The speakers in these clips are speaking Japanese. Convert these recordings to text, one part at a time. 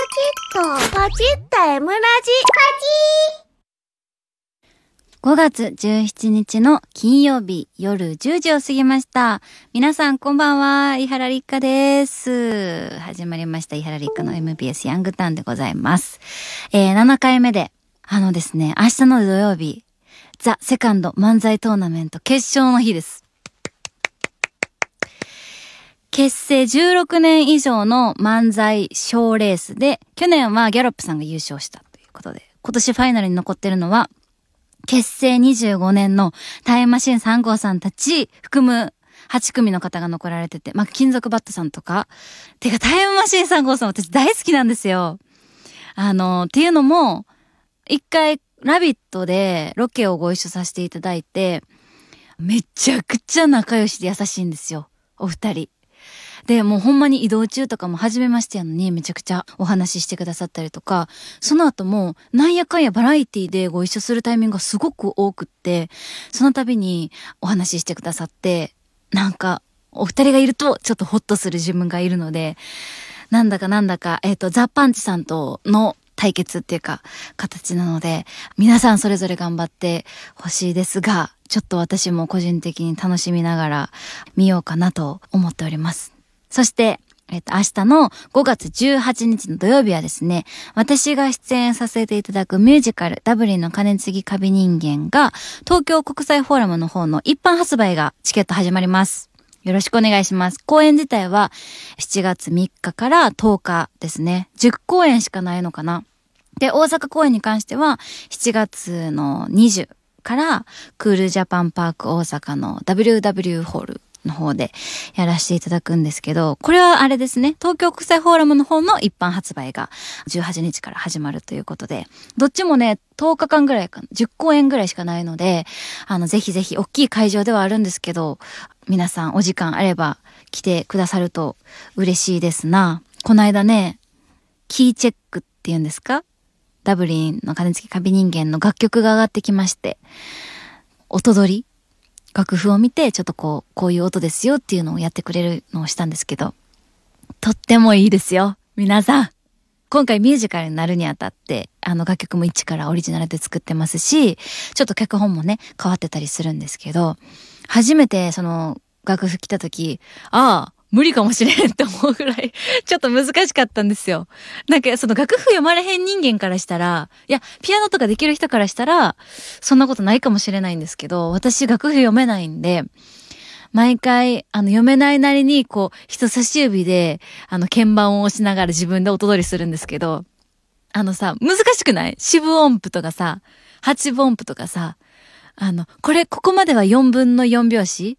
チッと、ポチッと M ラジ。ポチー !5 月17日の金曜日夜10時を過ぎました。皆さんこんばんは、伊原立花です。始まりました、伊原立花の MBS ヤングタウンでございます。えー、7回目で、あのですね、明日の土曜日、ザ・セカンド漫才トーナメント決勝の日です。結成16年以上の漫才賞レースで、去年はギャロップさんが優勝したということで、今年ファイナルに残ってるのは、結成25年のタイムマシン3号さんたち含む8組の方が残られてて、まあ、金属バットさんとか、てかタイムマシン3号さん私大好きなんですよ。あの、っていうのも、一回、ラビットでロケをご一緒させていただいて、めちゃくちゃ仲良しで優しいんですよ。お二人。で、もうほんまに移動中とかも初めましてやのにめちゃくちゃお話ししてくださったりとか、その後もなんやかんやバラエティでご一緒するタイミングがすごく多くって、その度にお話ししてくださって、なんかお二人がいるとちょっとホッとする自分がいるので、なんだかなんだか、えっ、ー、と、ザ・パンチさんとの対決っていうか、形なので、皆さんそれぞれ頑張ってほしいですが、ちょっと私も個人的に楽しみながら見ようかなと思っております。そして、えっと、明日の5月18日の土曜日はですね、私が出演させていただくミュージカル、ダブリンの金継ぎカビ人間が、東京国際フォーラムの方の一般発売がチケット始まります。よろしくお願いします。公演自体は7月3日から10日ですね。10公演しかないのかな。で、大阪公演に関しては7月の20からクールジャパンパーク大阪の WW ホールの方でやらせていただくんですけど、これはあれですね、東京国際フォーラムの方の一般発売が18日から始まるということで、どっちもね、10日間ぐらいか、10公演ぐらいしかないので、あの、ぜひぜひ、大きい会場ではあるんですけど、皆さんお時間あれば来てくださると嬉しいですな。この間ね、キーチェックっていうんですかダブリンの金付きカビ人間の楽曲が上がってきまして、音取り楽譜を見て、ちょっとこう、こういう音ですよっていうのをやってくれるのをしたんですけど、とってもいいですよ。皆さん。今回ミュージカルになるにあたって、あの楽曲も一からオリジナルで作ってますし、ちょっと脚本もね、変わってたりするんですけど、初めてその楽譜来た時、ああ、無理かもしれんって思うぐらい ちょっと難しかったんですよ。なんか、その楽譜読まれへん人間からしたら、いや、ピアノとかできる人からしたら、そんなことないかもしれないんですけど、私楽譜読めないんで、毎回、あの、読めないなりに、こう、人差し指で、あの、鍵盤を押しながら自分で音取りするんですけど、あのさ、難しくない四分音符とかさ、八分音符とかさ、あの、これ、ここまでは4分の4拍子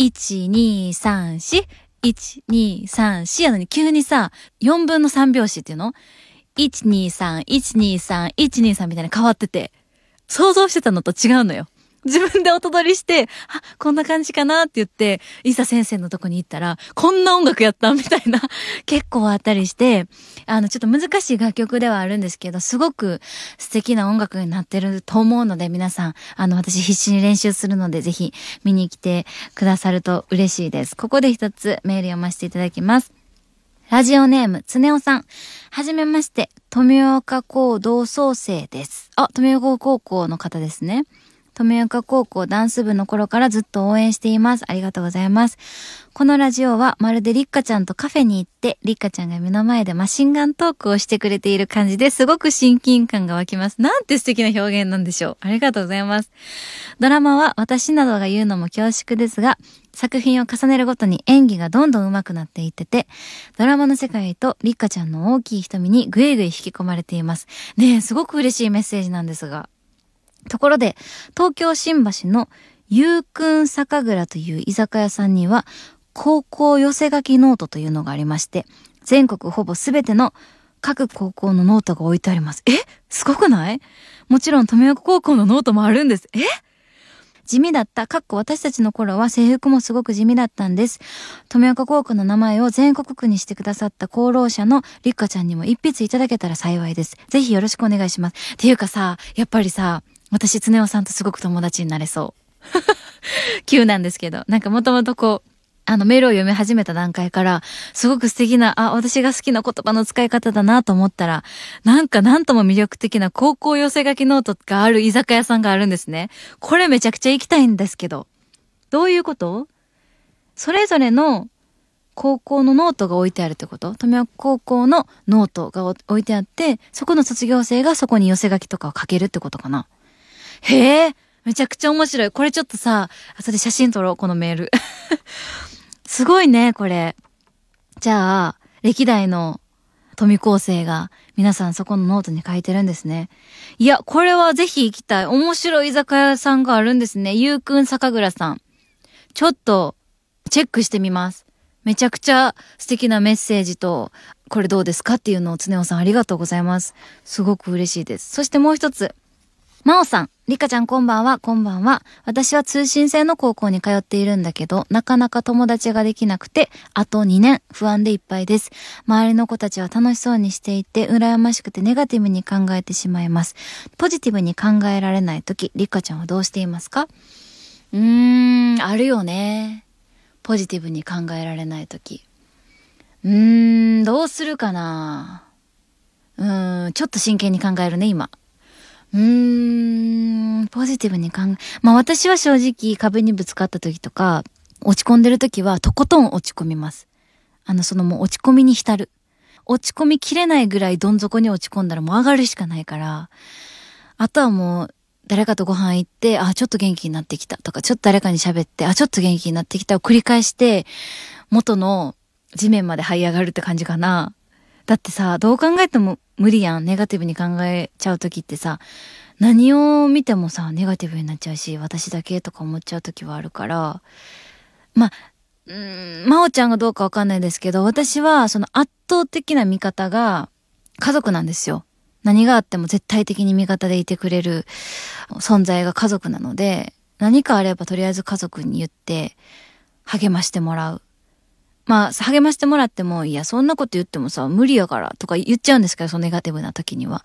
?1、2、3、4、1,2,3,4やのに急にさ、4分の3拍子っていうの ?1,2,3,1,2,3,1,2,3 みたいな変わってて、想像してたのと違うのよ。自分でとどりして、あ、こんな感じかなって言って、いざ先生のとこに行ったら、こんな音楽やったみたいな、結構あったりして、あの、ちょっと難しい楽曲ではあるんですけど、すごく素敵な音楽になってると思うので、皆さん、あの、私必死に練習するので、ぜひ見に来てくださると嬉しいです。ここで一つメール読ませていただきます。ラジオネーム、つねおさん。はじめまして、富岡高同窓生です。あ、富岡高校の方ですね。富岡高校ダンス部の頃からずっと応援しています。ありがとうございます。このラジオはまるでりっかちゃんとカフェに行って、りっかちゃんが目の前でマシンガントークをしてくれている感じですごく親近感が湧きます。なんて素敵な表現なんでしょう。ありがとうございます。ドラマは私などが言うのも恐縮ですが、作品を重ねるごとに演技がどんどん上手くなっていってて、ドラマの世界へとりっかちゃんの大きい瞳にぐいぐい引き込まれています。ねえ、すごく嬉しいメッセージなんですが、ところで、東京新橋のゆうくん酒蔵という居酒屋さんには、高校寄せ書きノートというのがありまして、全国ほぼ全ての各高校のノートが置いてあります。えすごくないもちろん富岡高校のノートもあるんです。え地味だった。かっこ私たちの頃は制服もすごく地味だったんです。富岡高校の名前を全国区にしてくださった功労者のりっかちゃんにも一筆いただけたら幸いです。ぜひよろしくお願いします。っていうかさ、やっぱりさ、私、常夫さんとすごく友達になれそう。急なんですけど、なんかもともとこう、あのメールを読み始めた段階から、すごく素敵な、あ、私が好きな言葉の使い方だなと思ったら、なんかなんとも魅力的な高校寄せ書きノートがある居酒屋さんがあるんですね。これめちゃくちゃ行きたいんですけど。どういうことそれぞれの高校のノートが置いてあるってこと富岡高校のノートが置いてあって、そこの卒業生がそこに寄せ書きとかを書けるってことかなへえめちゃくちゃ面白い。これちょっとさ、後で写真撮ろう、このメール。すごいね、これ。じゃあ、歴代の富高生が皆さんそこのノートに書いてるんですね。いや、これはぜひ行きたい。面白い居酒屋さんがあるんですね。ゆうくん酒蔵さん。ちょっと、チェックしてみます。めちゃくちゃ素敵なメッセージと、これどうですかっていうのを常雄さんありがとうございます。すごく嬉しいです。そしてもう一つ、まおさん。リカちゃんこんばんは、こんばんは。私は通信制の高校に通っているんだけど、なかなか友達ができなくて、あと2年、不安でいっぱいです。周りの子たちは楽しそうにしていて、羨ましくてネガティブに考えてしまいます。ポジティブに考えられないとき、リカちゃんはどうしていますかうーん、あるよね。ポジティブに考えられないとき。うーん、どうするかな。うーん、ちょっと真剣に考えるね、今。うーん、ポジティブに考え、まあ私は正直壁にぶつかった時とか、落ち込んでる時はとことん落ち込みます。あの、そのもう落ち込みに浸る。落ち込みきれないぐらいどん底に落ち込んだらもう上がるしかないから、あとはもう誰かとご飯行って、あ、ちょっと元気になってきたとか、ちょっと誰かに喋って、あ、ちょっと元気になってきたを繰り返して、元の地面まで這い上がるって感じかな。だってさ、どう考えても無理やん。ネガティブに考えちゃう時ってさ、何を見てもさ、ネガティブになっちゃうし、私だけとか思っちゃう時はあるから、まあ、うん、ま央ちゃんがどうかわかんないですけど、私はその圧倒的な味方が家族なんですよ。何があっても絶対的に味方でいてくれる存在が家族なので、何かあればとりあえず家族に言って励ましてもらう。まあ、励ましてもらっても、いや、そんなこと言ってもさ、無理やからとか言っちゃうんですけど、そのネガティブな時には。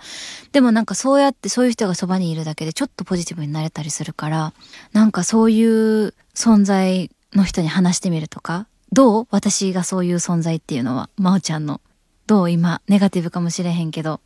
でもなんかそうやってそういう人がそばにいるだけでちょっとポジティブになれたりするから、なんかそういう存在の人に話してみるとか、どう私がそういう存在っていうのは、まおちゃんの。どう今、ネガティブかもしれへんけど、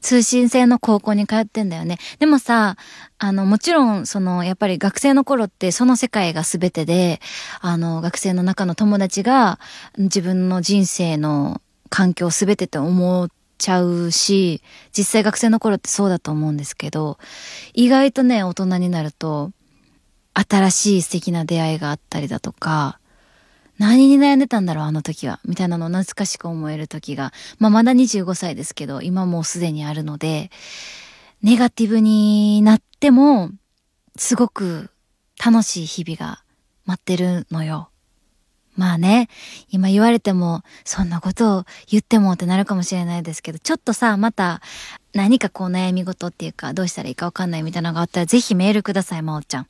通信制の高校に通ってんだよね。でもさ、あの、もちろん、その、やっぱり学生の頃ってその世界が全てで、あの、学生の中の友達が自分の人生の環境全てって思っちゃうし、実際学生の頃ってそうだと思うんですけど、意外とね、大人になると、新しい素敵な出会いがあったりだとか、何に悩んでたんだろう、あの時は。みたいなのを懐かしく思える時が、まあ、まだ25歳ですけど、今もうすでにあるので、ネガティブになっても、すごく楽しい日々が待ってるのよ。まあね、今言われても、そんなことを言ってもってなるかもしれないですけど、ちょっとさ、また何かこう悩み事っていうか、どうしたらいいかわかんないみたいなのがあったら、ぜひメールください、まおちゃん。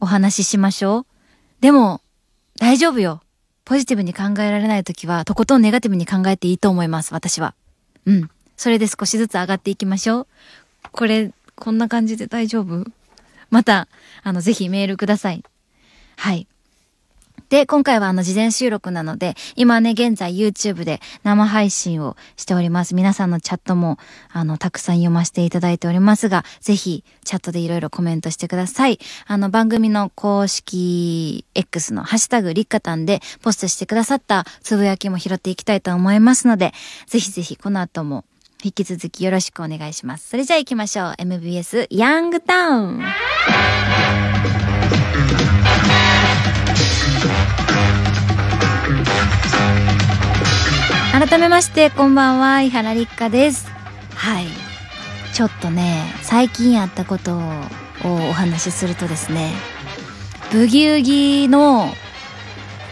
お話ししましょう。でも、大丈夫よ。ポジティブに考えられない時は、とことんネガティブに考えていいと思います、私は。うん。それで少しずつ上がっていきましょう。これ、こんな感じで大丈夫また、あの、ぜひメールください。はい。で、今回はあの事前収録なので、今ね、現在 YouTube で生配信をしております。皆さんのチャットも、あの、たくさん読ませていただいておりますが、ぜひ、チャットでいろいろコメントしてください。あの、番組の公式 X のハッシュタグ、リッカタンでポストしてくださったつぶやきも拾っていきたいと思いますので、ぜひぜひこの後も引き続きよろしくお願いします。それじゃあ行きましょう。MBS ヤングタウン。改めましてこんばんは伊原立花ですはいちょっとね最近あったことをお話しするとですねブギウギの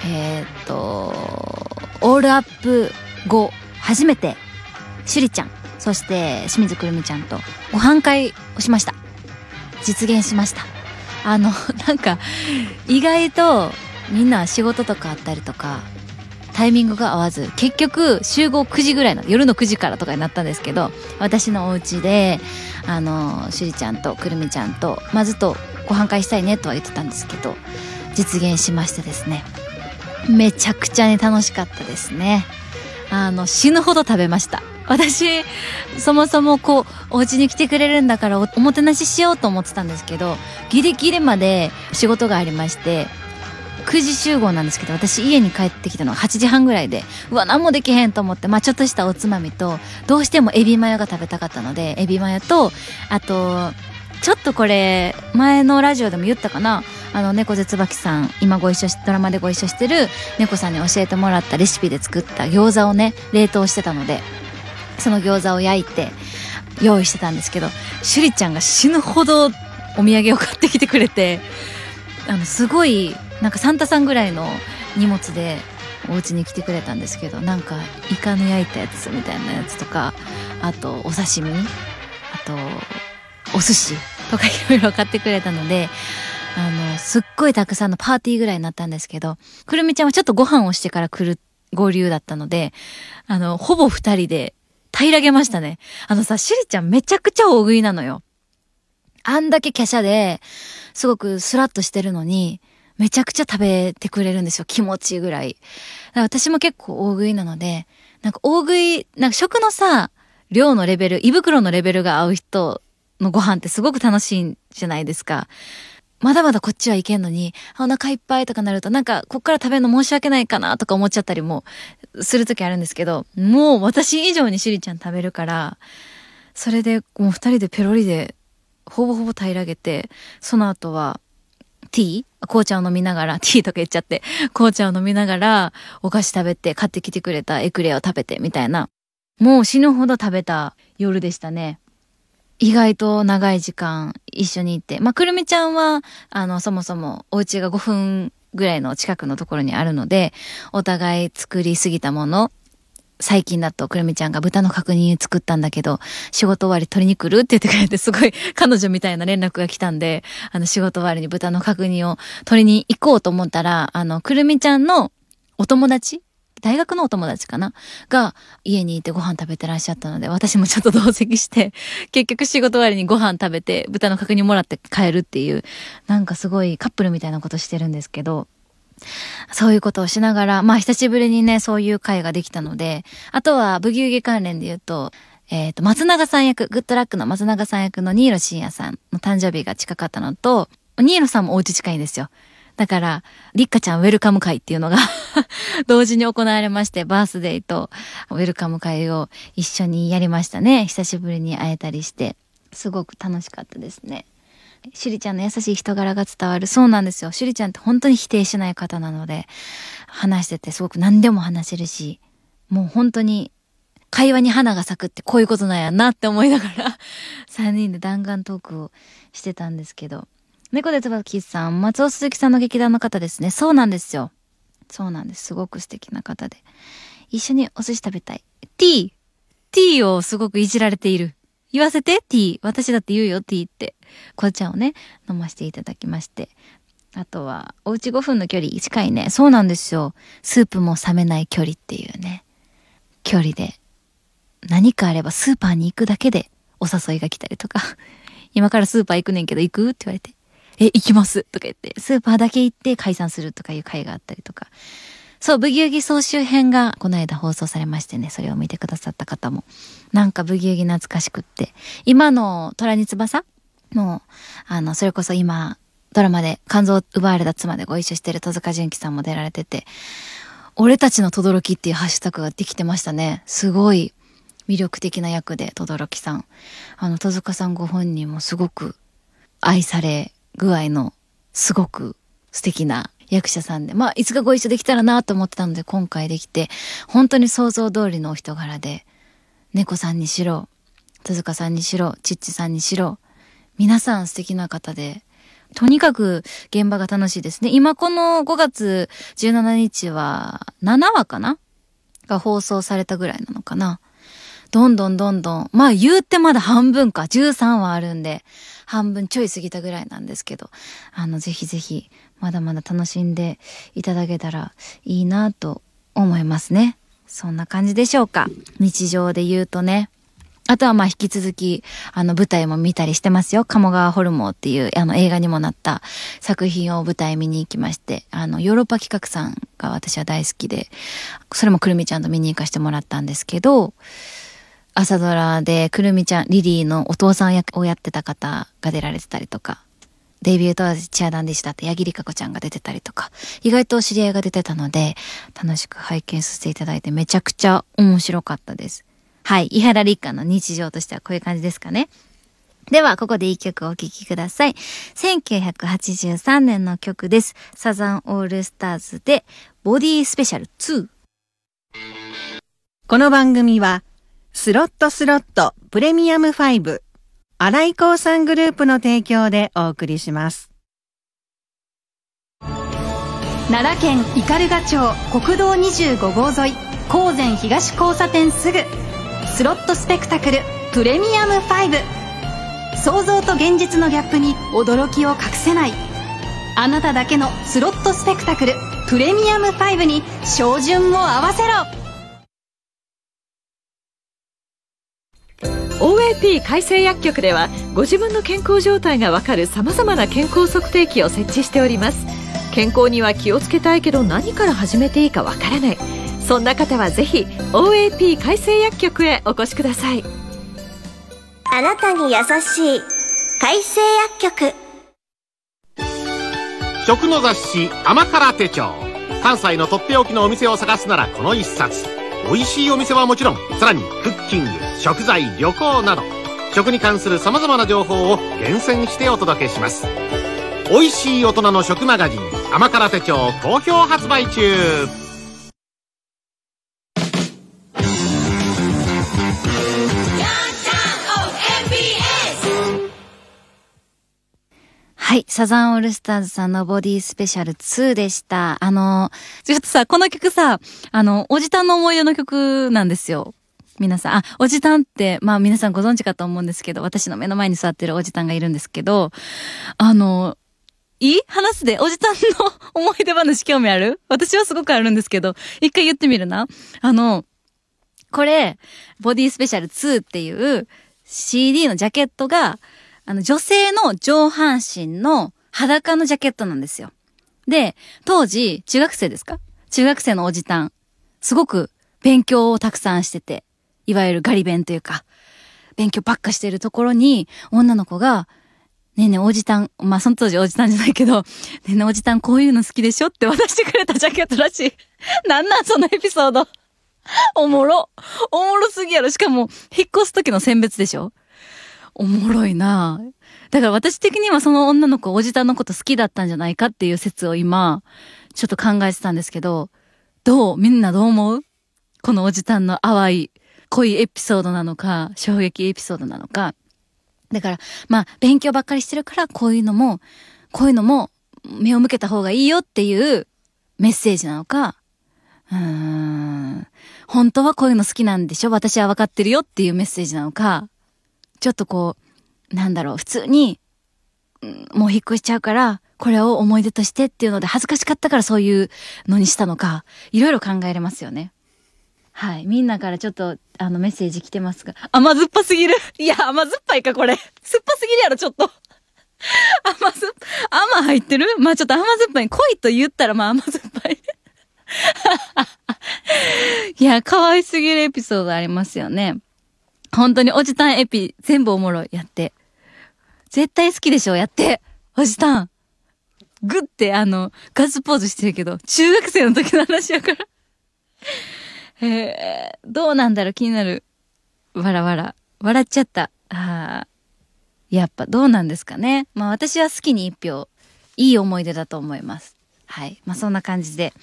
えっ、とオールアップ後初めて趣里ちゃんそして清水くるみちゃんとご飯会をしました実現しましたあのなんか意外とみんな仕事とかあったりとかタイミングが合わず結局集合9時ぐらいの夜の9時からとかになったんですけど私のお家であのし里ちゃんとくるみちゃんとまずっとご飯会したいねとは言ってたんですけど実現しましてですねめちゃくちゃに楽しかったですねあの死ぬほど食べました私そもそもこうお家に来てくれるんだからおもてなししようと思ってたんですけどギリギリまで仕事がありまして9時集合なんですけど、私家に帰ってきたのが8時半ぐらいで、うわ、何もできへんと思って、まあ、ちょっとしたおつまみと、どうしてもエビマヨが食べたかったので、エビマヨと、あと、ちょっとこれ、前のラジオでも言ったかなあの、猫背椿さん、今ご一緒し、ドラマでご一緒してる猫さんに教えてもらったレシピで作った餃子をね、冷凍してたので、その餃子を焼いて、用意してたんですけど、シュリちゃんが死ぬほどお土産を買ってきてくれて、あの、すごいなんかサンタさんぐらいの荷物でお家に来てくれたんですけどなんかイカの焼いたやつみたいなやつとかあとお刺身あとお寿司とかいろいろ買ってくれたのであのすっごいたくさんのパーティーぐらいになったんですけどくるみちゃんはちょっとご飯をしてから来る合流だったのであのほぼ二人で平らげましたねあのさしりちゃんめちゃくちゃ大食いなのよあんだけ華奢ですごくスラッとしてるのにめちゃくちゃ食べてくれるんですよ。気持ちいいぐらい。ら私も結構大食いなので、なんか大食い、なんか食のさ、量のレベル、胃袋のレベルが合う人のご飯ってすごく楽しいんじゃないですか。まだまだこっちはいけんのに、お腹いっぱいとかなると、なんか、こっから食べるの申し訳ないかなとか思っちゃったりもするときあるんですけど、もう私以上にしりちゃん食べるから、それでもう二人でペロリで、ほぼほぼ平らげて、その後は、ティー紅茶を飲みながら、ティーとか言っちゃって、紅茶を飲みながら、お菓子食べて、買ってきてくれたエクレアを食べて、みたいな。もう死ぬほど食べた夜でしたね。意外と長い時間一緒にいて。まあ、くるみちゃんは、あの、そもそもお家が5分ぐらいの近くのところにあるので、お互い作りすぎたもの最近だとくるみちゃんが豚の確認作ったんだけど、仕事終わり取りに来るって言ってくれて、すごい 彼女みたいな連絡が来たんで、あの仕事終わりに豚の確認を取りに行こうと思ったら、あの、くるみちゃんのお友達大学のお友達かなが家にいてご飯食べてらっしゃったので、私もちょっと同席して、結局仕事終わりにご飯食べて、豚の確認もらって帰るっていう、なんかすごいカップルみたいなことしてるんですけど、そういうことをしながら、まあ久しぶりにね、そういう会ができたので、あとはブギウギ関連で言うと、えっ、ー、と、松永さん役、グッドラックの松永さん役の新納慎也さんの誕生日が近かったのと、新納さんもお家近いんですよ。だから、りっかちゃんウェルカム会っていうのが 同時に行われまして、バースデーとウェルカム会を一緒にやりましたね。久しぶりに会えたりして、すごく楽しかったですね。シュリちゃんの優しい人柄が伝わる。そうなんですよ。シュちゃんって本当に否定しない方なので、話しててすごく何でも話せるし、もう本当に会話に花が咲くってこういうことなんやなって思いながら3 人で弾丸トークをしてたんですけど。猫で椿さん、松尾鈴木さんの劇団の方ですね。そうなんですよ。そうなんです。すごく素敵な方で。一緒にお寿司食べたい。T! T をすごくいじられている。言わせて T。私だって言うよ T って。紅茶をね、飲ませていただきまして。あとは、おうち5分の距離近いね。そうなんですよ。スープも冷めない距離っていうね。距離で。何かあればスーパーに行くだけでお誘いが来たりとか。今からスーパー行くねんけど行くって言われて。え、行きますとか言って。スーパーだけ行って解散するとかいう会があったりとか。そう、ブギウギ総集編がこの間放送されましてね、それを見てくださった方も、なんかブギウギ懐かしくって、今の虎に翼の、あの、それこそ今、ドラマで肝臓を奪われた妻でご一緒してる戸塚純喜さんも出られてて、俺たちの轟っていうハッシュタグができてましたね。すごい魅力的な役で、轟さん。あの、戸塚さんご本人もすごく愛され具合のすごく素敵な役者さんで、まあ、いつかご一緒できたらなと思ってたので、今回できて、本当に想像通りのお人柄で、猫さんにしろ、手塚さんにしろ、チッチさんにしろ、皆さん素敵な方で、とにかく現場が楽しいですね。今この5月17日は7話かなが放送されたぐらいなのかな。どんどんどんどん。まあ言うてまだ半分か。13話あるんで、半分ちょい過ぎたぐらいなんですけど。あの、ぜひぜひまだまだ楽しんでいただけたらいいなと思いますね。そんな感じでしょうか。日常で言うとね。あとはまあ引き続き、あの舞台も見たりしてますよ。鴨川ホルモンっていうあの映画にもなった作品を舞台見に行きまして、あのヨーロッパ企画さんが私は大好きで、それもくるみちゃんと見に行かせてもらったんですけど、朝ドラでくるみちゃん、リリーのお父さん役をやってた方が出られてたりとか、デビュー当時チアダンでしたって八木リカ子ちゃんが出てたりとか、意外と知り合いが出てたので、楽しく拝見させていただいてめちゃくちゃ面白かったです。はい。伊原立花の日常としてはこういう感じですかね。では、ここで一曲お聴きください。1983年の曲です。サザンオールスターズで、ボディスペシャル2。この番組は、スロットスロットプレミアム5新井興産グループの提供でお送りします。奈良県斑鳩町国道25号沿い、高前東交差点すぐ、スロットスペクタクルプレミアム5。想像と現実のギャップに驚きを隠せない。あなただけのスロットスペクタクルプレミアム5に照準も合わせろ OAP 改正薬局ではご自分の健康状態がわかるさまざまな健康測定器を設置しております健康には気をつけたいけど何から始めていいかわからないそんな方はぜひ OAP 改正薬局へお越しくださいあなたに優しい改正薬局食の雑誌「甘辛手帳」関西のとっておきのお店を探すならこの一冊美味しいお店はもちろん、さらにクッキング、食材、旅行など、食に関する様々な情報を厳選してお届けします。美味しい大人の食マガジン、甘辛手帳好評発売中はい。サザンオールスターズさんのボディスペシャル2でした。あの、ちょっとさ、この曲さ、あの、おじたんの思い出の曲なんですよ。皆さん、あ、おじたんって、まあ皆さんご存知かと思うんですけど、私の目の前に座ってるおじたんがいるんですけど、あの、いい話すで、おじたんの思い出話興味ある私はすごくあるんですけど、一回言ってみるな。あの、これ、ボディスペシャル2っていう CD のジャケットが、あの、女性の上半身の裸のジャケットなんですよ。で、当時、中学生ですか中学生のおじたん、すごく勉強をたくさんしてて、いわゆるガリ弁というか、勉強ばっかしてるところに、女の子が、ねえねえ、おじたん、まあ、その当時おじたんじゃないけど、ねえねえ、おじたんこういうの好きでしょって渡してくれたジャケットらしい。なんなんそのエピソード。おもろ。おもろすぎやろ。しかも、引っ越す時の選別でしょおもろいなだから私的にはその女の子、おじたのこと好きだったんじゃないかっていう説を今、ちょっと考えてたんですけど、どうみんなどう思うこのおじたんの淡い、濃いエピソードなのか、衝撃エピソードなのか。だから、まあ、勉強ばっかりしてるから、こういうのも、こういうのも、目を向けた方がいいよっていうメッセージなのか、うーん、本当はこういうの好きなんでしょ私は分かってるよっていうメッセージなのか、ちょっとこう、なんだろう、普通に、もう引っ越しちゃうから、これを思い出としてっていうので恥ずかしかったからそういうのにしたのか、いろいろ考えれますよね。はい。みんなからちょっと、あの、メッセージ来てますが。甘酸っぱすぎるいや、甘酸っぱいか、これ。酸っぱすぎるやろ、ちょっと。甘酸っぱ、甘入ってるまあちょっと甘酸っぱい。濃いと言ったら、まあ甘酸っぱい。いや、可愛すぎるエピソードありますよね。本当におじたんエピ全部おもろい。やって。絶対好きでしょやって。おじたん。グッて、あの、ガッツポーズしてるけど、中学生の時の話やからええー、どうなんだろう気になる。わらわら。笑っちゃった。ああ。やっぱどうなんですかね。まあ私は好きに一票。いい思い出だと思います。はい。まあそんな感じで。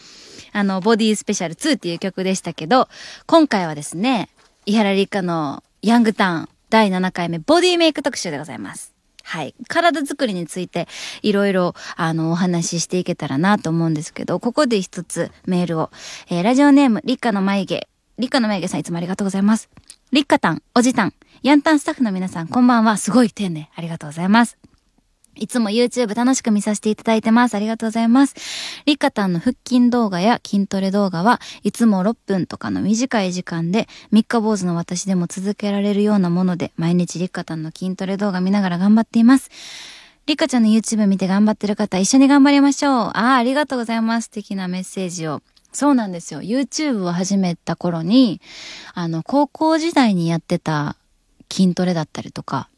あの、ボディスペシャル2っていう曲でしたけど、今回はですね、伊原理カのヤングタウン第7回目ボディメイク特集でございます。はい。体づくりについていろいろあのお話ししていけたらなと思うんですけど、ここで一つメールを。えー、ラジオネーム、立花の眉毛。立花の眉毛さんいつもありがとうございます。リッカたん、おじたん、ヤンタンスタッフの皆さんこんばんは。すごい丁寧。ありがとうございます。いつも YouTube 楽しく見させていただいてます。ありがとうございます。リカタンの腹筋動画や筋トレ動画はいつも6分とかの短い時間で3日坊主の私でも続けられるようなもので毎日リカタンの筋トレ動画見ながら頑張っています。リカちゃんの YouTube 見て頑張ってる方一緒に頑張りましょう。ああ、ありがとうございます。素敵なメッセージを。そうなんですよ。YouTube を始めた頃に、あの、高校時代にやってた筋トレだったりとか、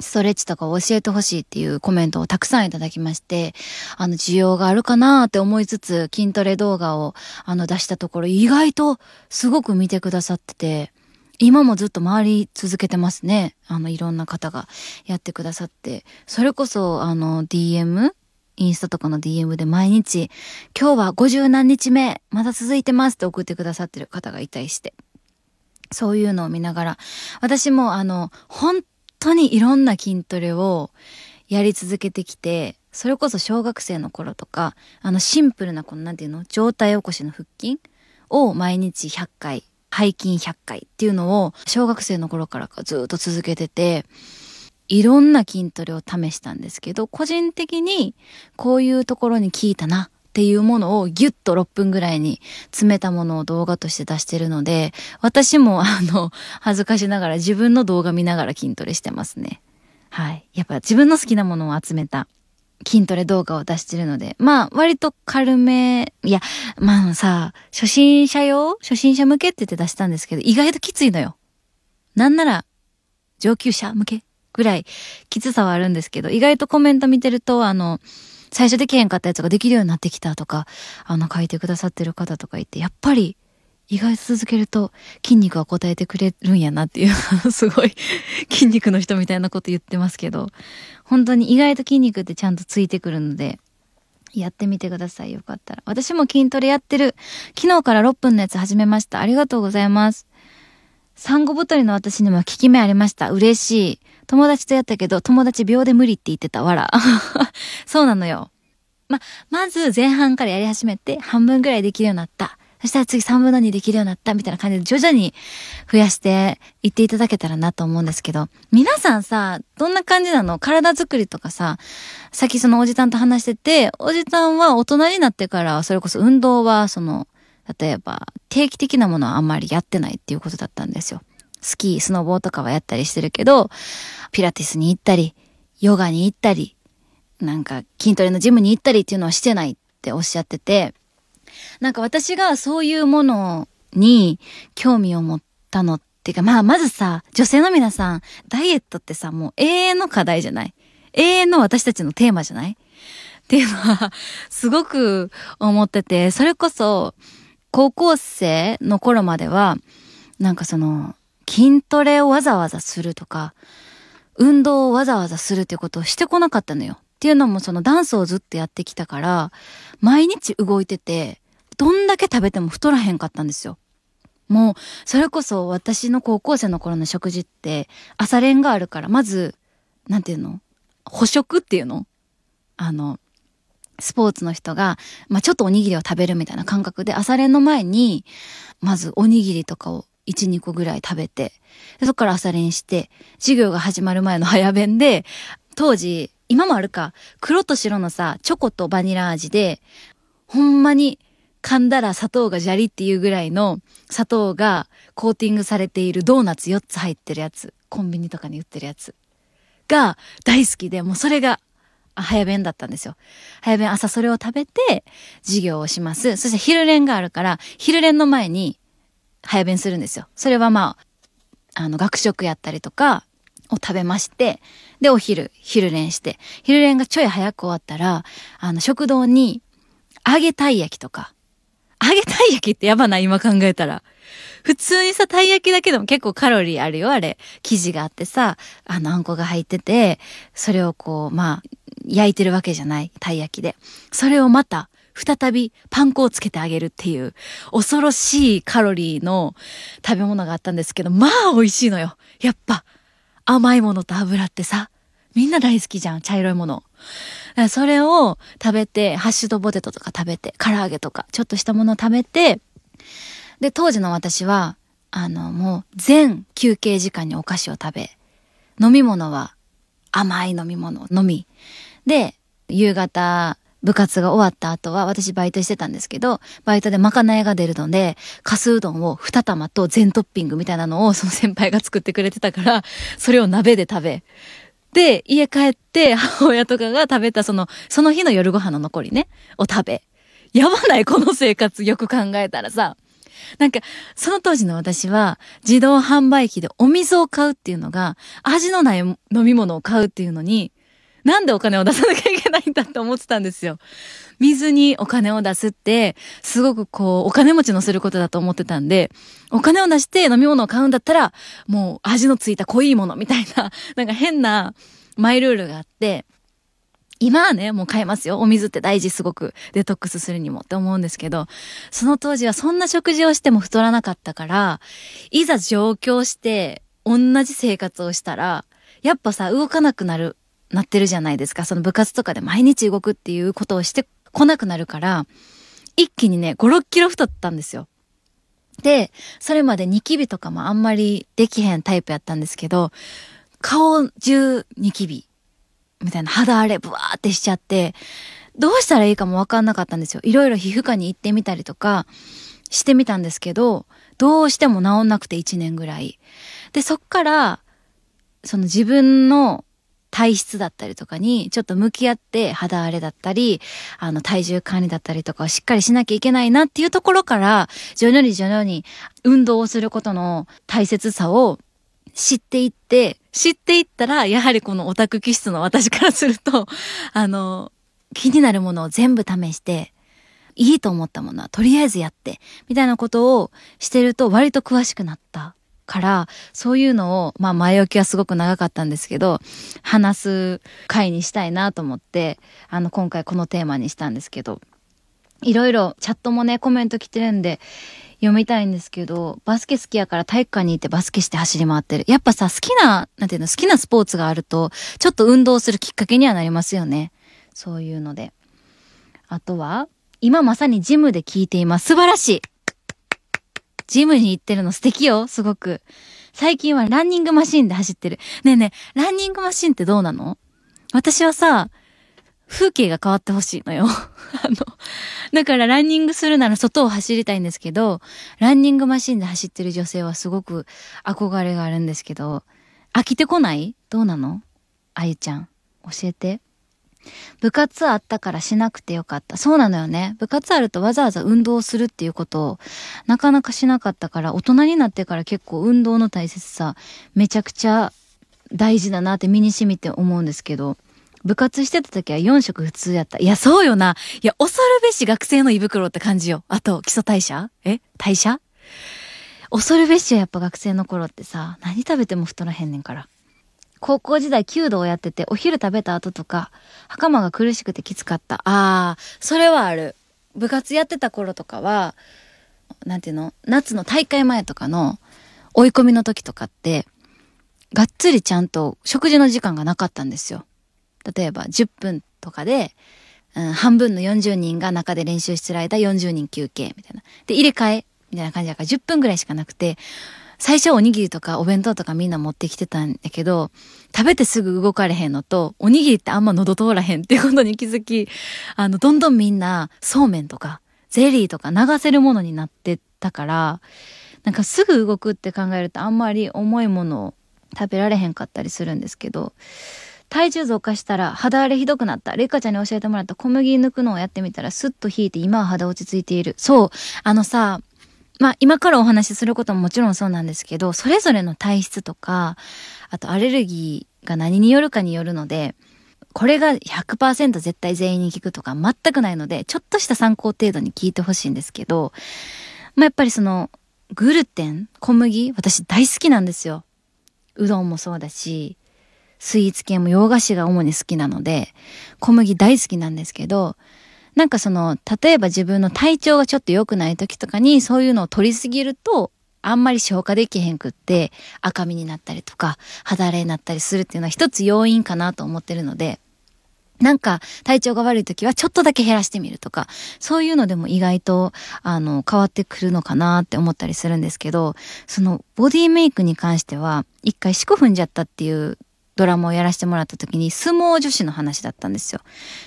ストレッチとかを教えてほしいっていうコメントをたくさんいただきまして、あの、需要があるかなーって思いつつ、筋トレ動画を、あの、出したところ、意外とすごく見てくださってて、今もずっと回り続けてますね。あの、いろんな方がやってくださって。それこそ、あの、DM? インスタとかの DM で毎日、今日は五十何日目、まだ続いてますって送ってくださってる方がいたりして。そういうのを見ながら、私もあの、本当にいろんな筋トレをやり続けてきて、それこそ小学生の頃とか、あのシンプルなこのなんていうの上体起こしの腹筋を毎日100回、背筋100回っていうのを小学生の頃からずっと続けてて、いろんな筋トレを試したんですけど、個人的にこういうところに効いたなっていうものをギュッと6分ぐらいに詰めたものを動画として出してるので、私もあの、恥ずかしながら自分の動画見ながら筋トレしてますね。はい。やっぱ自分の好きなものを集めた筋トレ動画を出してるので、まあ割と軽め、いや、まあさ、初心者用初心者向けって言って出したんですけど、意外ときついのよ。なんなら、上級者向けぐらいきつさはあるんですけど、意外とコメント見てると、あの、最初できへんかったやつができるようになってきたとか、あの、書いてくださってる方とかいて、やっぱり、意外と続けると筋肉は応えてくれるんやなっていう すごい筋肉の人みたいなこと言ってますけど、本当に意外と筋肉ってちゃんとついてくるので、やってみてください。よかったら。私も筋トレやってる。昨日から6分のやつ始めました。ありがとうございます。産後太りの私にも効き目ありました。嬉しい。友達とやったけど、友達秒で無理って言ってたわら。そうなのよ。ま、まず前半からやり始めて、半分ぐらいできるようになった。そしたら次3分の2できるようになったみたいな感じで徐々に増やしていっていただけたらなと思うんですけど、皆さんさ、どんな感じなの体作りとかさ、さっきそのおじさんと話してて、おじさんは大人になってからそれこそ運動はその、例えば定期的なものはあんまりやってないっていうことだったんですよ。スキー、スノボーとかはやったりしてるけど、ピラティスに行ったり、ヨガに行ったり、なんか筋トレのジムに行ったりっていうのはしてないっておっしゃってて、なんか私がそういうものに興味を持ったのっていうか、まあまずさ、女性の皆さん、ダイエットってさ、もう永遠の課題じゃない永遠の私たちのテーマじゃないっていうのは、すごく思ってて、それこそ、高校生の頃までは、なんかその、筋トレをわざわざするとか、運動をわざわざするってことをしてこなかったのよ。っていうのもそのダンスをずっとやってきたから、毎日動いてて、どんだけ食べても太らへんかったんですよ。もう、それこそ私の高校生の頃の食事って、朝練があるから、まず、なんていうの補食っていうのあの、スポーツの人が、まあ、ちょっとおにぎりを食べるみたいな感覚で、朝練の前に、まずおにぎりとかを1、2個ぐらい食べて、そっから朝練して、授業が始まる前の早弁で、当時、今もあるか、黒と白のさ、チョコとバニラ味で、ほんまに噛んだら砂糖が砂利っていうぐらいの砂糖がコーティングされているドーナツ4つ入ってるやつ、コンビニとかに売ってるやつが大好きで、もうそれが早弁だったんですよ。早弁朝それを食べて授業をします。そして昼練があるから、昼練の前に早弁するんですよ。それはまあ、あの、学食やったりとかを食べまして、で、お昼、昼練して、昼練がちょい早く終わったら、あの、食堂に、揚げたい焼きとか、揚げたい焼きってやばない今考えたら。普通にさ、たい焼きだけでも結構カロリーあるよ、あれ。生地があってさ、あの、あんこが入ってて、それをこう、まあ、焼いてるわけじゃない、たい焼きで。それをまた、再びパン粉をつけてあげるっていう、恐ろしいカロリーの食べ物があったんですけど、まあ美味しいのよ。やっぱ、甘いものと油ってさ、みんな大好きじゃん、茶色いもの。それを食べて、ハッシュドポテトとか食べて、唐揚げとか、ちょっとしたものを食べて、で、当時の私は、あの、もう全休憩時間にお菓子を食べ、飲み物は甘い飲み物のみ。で、夕方部活が終わった後は、私バイトしてたんですけど、バイトでまかないが出るので、かすうどんを2玉と全トッピングみたいなのをその先輩が作ってくれてたから、それを鍋で食べ。で、家帰って母親とかが食べたその、その日の夜ご飯の残りね、を食べ。やばないこの生活よく考えたらさ。なんか、その当時の私は、自動販売機でお水を買うっていうのが、味のない飲み物を買うっていうのに、なんでお金を出さなきゃいないんだって思ってたんですよ。水にお金を出すって、すごくこう、お金持ちのすることだと思ってたんで、お金を出して飲み物を買うんだったら、もう味のついた濃いものみたいな、なんか変なマイルールがあって、今はね、もう買えますよ。お水って大事すごく。デトックスするにもって思うんですけど、その当時はそんな食事をしても太らなかったから、いざ上京して、同じ生活をしたら、やっぱさ、動かなくなるなってるじゃないですか。その部活とかで毎日動くっていうことをしてこなくなるから、一気にね、5、6キロ太ったんですよ。で、それまでニキビとかもあんまりできへんタイプやったんですけど、顔中ニキビ、みたいな肌荒れブワーってしちゃって、どうしたらいいかもわかんなかったんですよ。いろいろ皮膚科に行ってみたりとかしてみたんですけど、どうしても治んなくて1年ぐらい。で、そっから、その自分の体質だったりとかに、ちょっと向き合って肌荒れだったり、あの、体重管理だったりとかをしっかりしなきゃいけないなっていうところから、徐々に徐々に運動をすることの大切さを知っていって、知っていったら、やはりこのオタク気質の私からすると、あの、気になるものを全部試して、いいと思ったものはとりあえずやって、みたいなことをしてると割と詳しくなったから、そういうのを、まあ前置きはすごく長かったんですけど、話す回にしたいなと思って、あの、今回このテーマにしたんですけど、いろいろチャットもね、コメント来てるんで、読みたいんですけど、バスケ好きやから体育館に行ってバスケして走り回ってる。やっぱさ、好きな、なんていうの、好きなスポーツがあると、ちょっと運動するきっかけにはなりますよね。そういうので。あとは、今まさにジムで聞いています。素晴らしいジムに行ってるの素敵よ、すごく。最近はランニングマシンで走ってる。ねえねえ、ランニングマシンってどうなの私はさ、風景が変わってほしいのよ。あの、だからランニングするなら外を走りたいんですけど、ランニングマシンで走ってる女性はすごく憧れがあるんですけど、飽きてこないどうなのあゆちゃん、教えて。部活あったからしなくてよかった。そうなのよね。部活あるとわざわざ運動するっていうことをなかなかしなかったから、大人になってから結構運動の大切さ、めちゃくちゃ大事だなって身に染みて思うんですけど。部活してた時は4食普通やった。いや、そうよな。いや、恐るべし学生の胃袋って感じよ。あと、基礎代謝え代謝恐るべしはやっぱ学生の頃ってさ、何食べても太らへんねんから。高校時代弓道をやってて、お昼食べた後とか、袴が苦しくてきつかった。あーそれはある。部活やってた頃とかは、なんていうの夏の大会前とかの追い込みの時とかって、がっつりちゃんと食事の時間がなかったんですよ。例えば10分とかで、うん、半分の40人が中で練習してる間40人休憩みたいな。で、入れ替えみたいな感じだから10分ぐらいしかなくて、最初おにぎりとかお弁当とかみんな持ってきてたんやけど、食べてすぐ動かれへんのと、おにぎりってあんま喉通らへんっていうことに気づき、あの、どんどんみんなそうめんとかゼリーとか流せるものになってったから、なんかすぐ動くって考えるとあんまり重いものを食べられへんかったりするんですけど、体重増加したら肌荒れひどくなった。レイカちゃんに教えてもらった小麦抜くのをやってみたらスッと引いて今は肌落ち着いている。そう。あのさ、まあ今からお話しすることももちろんそうなんですけど、それぞれの体質とか、あとアレルギーが何によるかによるので、これが100%絶対全員に効くとか全くないので、ちょっとした参考程度に聞いてほしいんですけど、まあやっぱりその、グルテン、小麦、私大好きなんですよ。うどんもそうだし、スイーツ系も洋菓子が主に好きなので、小麦大好きなんですけど、なんかその、例えば自分の体調がちょっと良くない時とかに、そういうのを取りすぎると、あんまり消化できへんくって、赤みになったりとか、肌荒れになったりするっていうのは一つ要因かなと思ってるので、なんか体調が悪い時はちょっとだけ減らしてみるとか、そういうのでも意外と、あの、変わってくるのかなって思ったりするんですけど、そのボディメイクに関しては、一回四股踏んじゃったっていうドラマをやらせてもらった時に相撲女子の話だったんですよ。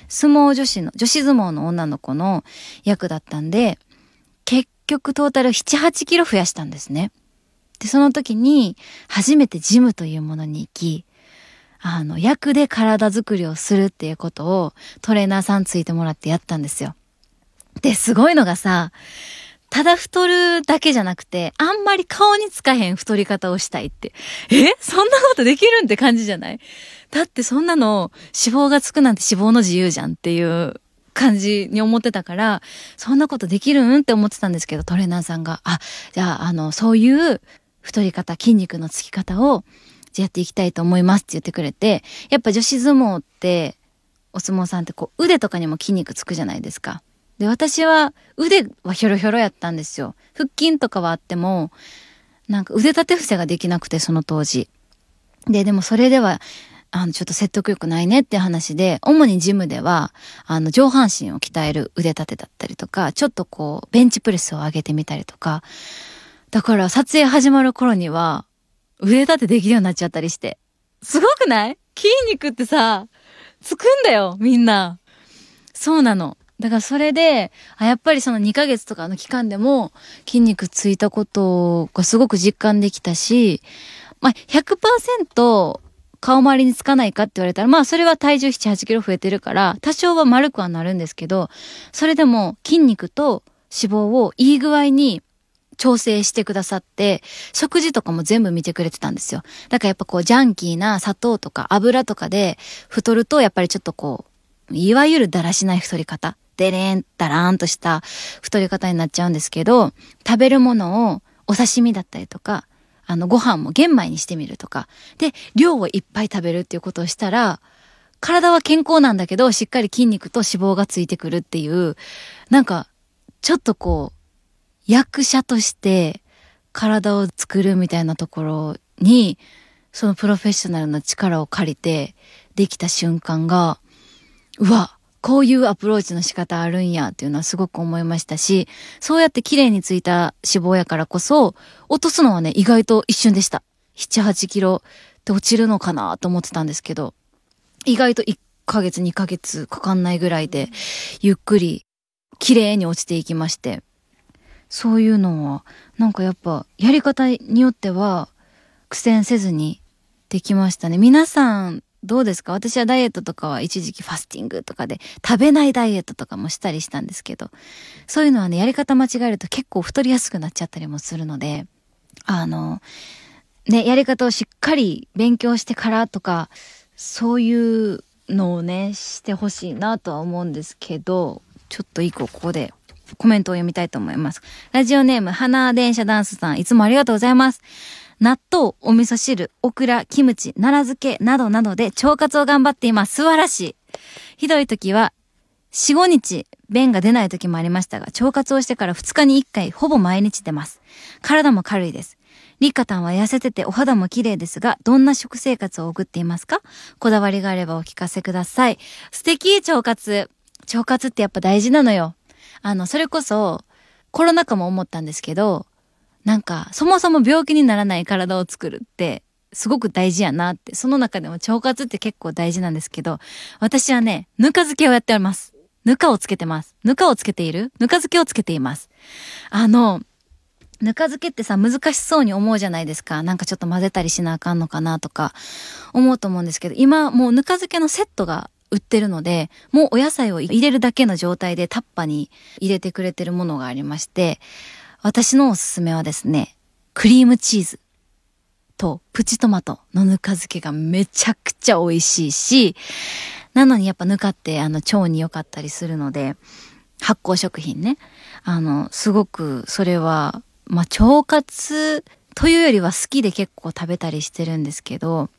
相撲女子の、女子相撲の女の子の役だったんで、結局トータル7、8キロ増やしたんですね。で、その時に初めてジムというものに行き、あの、役で体づくりをするっていうことをトレーナーさんついてもらってやったんですよ。で、すごいのがさ、ただ太るだけじゃなくて、あんまり顔につかへん太り方をしたいって。えそんなことできるんって感じじゃないだってそんなの脂肪がつくなんて脂肪の自由じゃんっていう感じに思ってたから、そんなことできるんって思ってたんですけど、トレーナーさんが、あ、じゃあ、あの、そういう太り方、筋肉のつき方を、じゃやっていきたいと思いますって言ってくれて、やっぱ女子相撲って、お相撲さんってこう腕とかにも筋肉つくじゃないですか。で、私は腕はひょろひょろやったんですよ。腹筋とかはあっても、なんか腕立て伏せができなくて、その当時。で、でもそれでは、あの、ちょっと説得力ないねって話で、主にジムでは、あの、上半身を鍛える腕立てだったりとか、ちょっとこう、ベンチプレスを上げてみたりとか、だから撮影始まる頃には、腕立てできるようになっちゃったりして。すごくない筋肉ってさ、つくんだよ、みんな。そうなの。だからそれで、あ、やっぱりその2ヶ月とかの期間でも筋肉ついたことがすごく実感できたし、まあ100%顔周りにつかないかって言われたら、まあそれは体重7、8キロ増えてるから、多少は丸くはなるんですけど、それでも筋肉と脂肪をいい具合に調整してくださって、食事とかも全部見てくれてたんですよ。だからやっぱこう、ジャンキーな砂糖とか油とかで太ると、やっぱりちょっとこう、いわゆるだらしない太り方デレン、ダラーンとした太り方になっちゃうんですけど、食べるものをお刺身だったりとか、あの、ご飯も玄米にしてみるとか、で、量をいっぱい食べるっていうことをしたら、体は健康なんだけど、しっかり筋肉と脂肪がついてくるっていう、なんか、ちょっとこう、役者として体を作るみたいなところに、そのプロフェッショナルの力を借りてできた瞬間が、うわ、こういうアプローチの仕方あるんやっていうのはすごく思いましたし、そうやって綺麗についた脂肪やからこそ、落とすのはね、意外と一瞬でした。7、8キロって落ちるのかなと思ってたんですけど、意外と1ヶ月、2ヶ月かかんないぐらいで、ゆっくり、綺麗に落ちていきまして、そういうのは、なんかやっぱ、やり方によっては、苦戦せずにできましたね。皆さんどうですか私はダイエットとかは一時期ファスティングとかで食べないダイエットとかもしたりしたんですけど、そういうのはね、やり方間違えると結構太りやすくなっちゃったりもするので、あの、ね、やり方をしっかり勉強してからとか、そういうのをね、してほしいなとは思うんですけど、ちょっと以降ここでコメントを読みたいと思います。ラジオネーム、花電車ダンスさん、いつもありがとうございます。納豆、お味噌汁、オクラ、キムチ、奈良漬けなどなどで腸活を頑張っています。素晴らしい。ひどい時は、4、5日、便が出ない時もありましたが、腸活をしてから2日に1回、ほぼ毎日出ます。体も軽いです。リッカタンは痩せててお肌も綺麗ですが、どんな食生活を送っていますかこだわりがあればお聞かせください。素敵腸活。腸活ってやっぱ大事なのよ。あの、それこそ、コロナ禍も思ったんですけど、なんか、そもそも病気にならない体を作るって、すごく大事やなって、その中でも腸活って結構大事なんですけど、私はね、ぬか漬けをやっております。ぬかをつけてます。ぬかをつけているぬか漬けをつけています。あの、ぬか漬けってさ、難しそうに思うじゃないですか。なんかちょっと混ぜたりしなあかんのかなとか、思うと思うんですけど、今もうぬか漬けのセットが売ってるので、もうお野菜を入れるだけの状態でタッパに入れてくれてるものがありまして、私のおすすめはですね、クリームチーズとプチトマトのぬか漬けがめちゃくちゃ美味しいし、なのにやっぱぬかってあの腸に良かったりするので、発酵食品ね。あの、すごくそれは、まあ、腸活というよりは好きで結構食べたりしてるんですけど、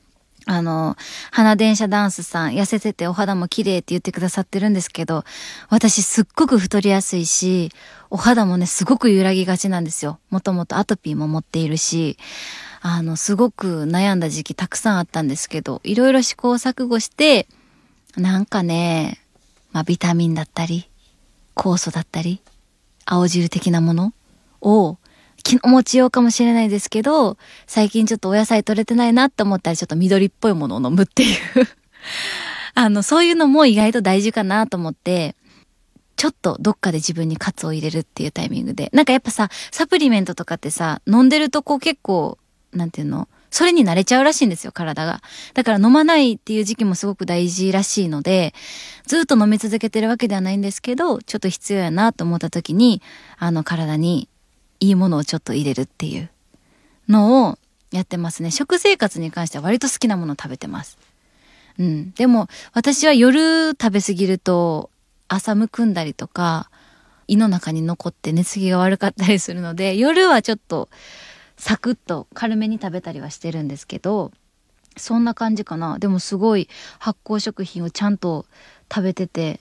あの、花電車ダンスさん、痩せててお肌も綺麗って言ってくださってるんですけど、私すっごく太りやすいし、お肌もね、すごく揺らぎがちなんですよ。もともとアトピーも持っているし、あの、すごく悩んだ時期たくさんあったんですけど、いろいろ試行錯誤して、なんかね、まあ、ビタミンだったり、酵素だったり、青汁的なものを気の持ちようかもしれないですけど、最近ちょっとお野菜取れてないなって思ったらちょっと緑っぽいものを飲むっていう あの、そういうのも意外と大事かなと思って、ちょっとどっかで自分にカツを入れるっていうタイミングで。なんかやっぱさ、サプリメントとかってさ、飲んでるとこう結構、なんていうのそれに慣れちゃうらしいんですよ、体が。だから飲まないっていう時期もすごく大事らしいので、ずっと飲み続けてるわけではないんですけど、ちょっと必要やなと思った時に、あの体にいいものをちょっと入れるっていうのをやってますね。食生活に関しては割と好きなものを食べてます。うん。でも、私は夜食べ過ぎると、朝むくんだりとか、胃の中に残って寝つきが悪かったりするので、夜はちょっと、サクッと軽めに食べたりはしてるんですけど、そんな感じかな。でもすごい発酵食品をちゃんと食べてて、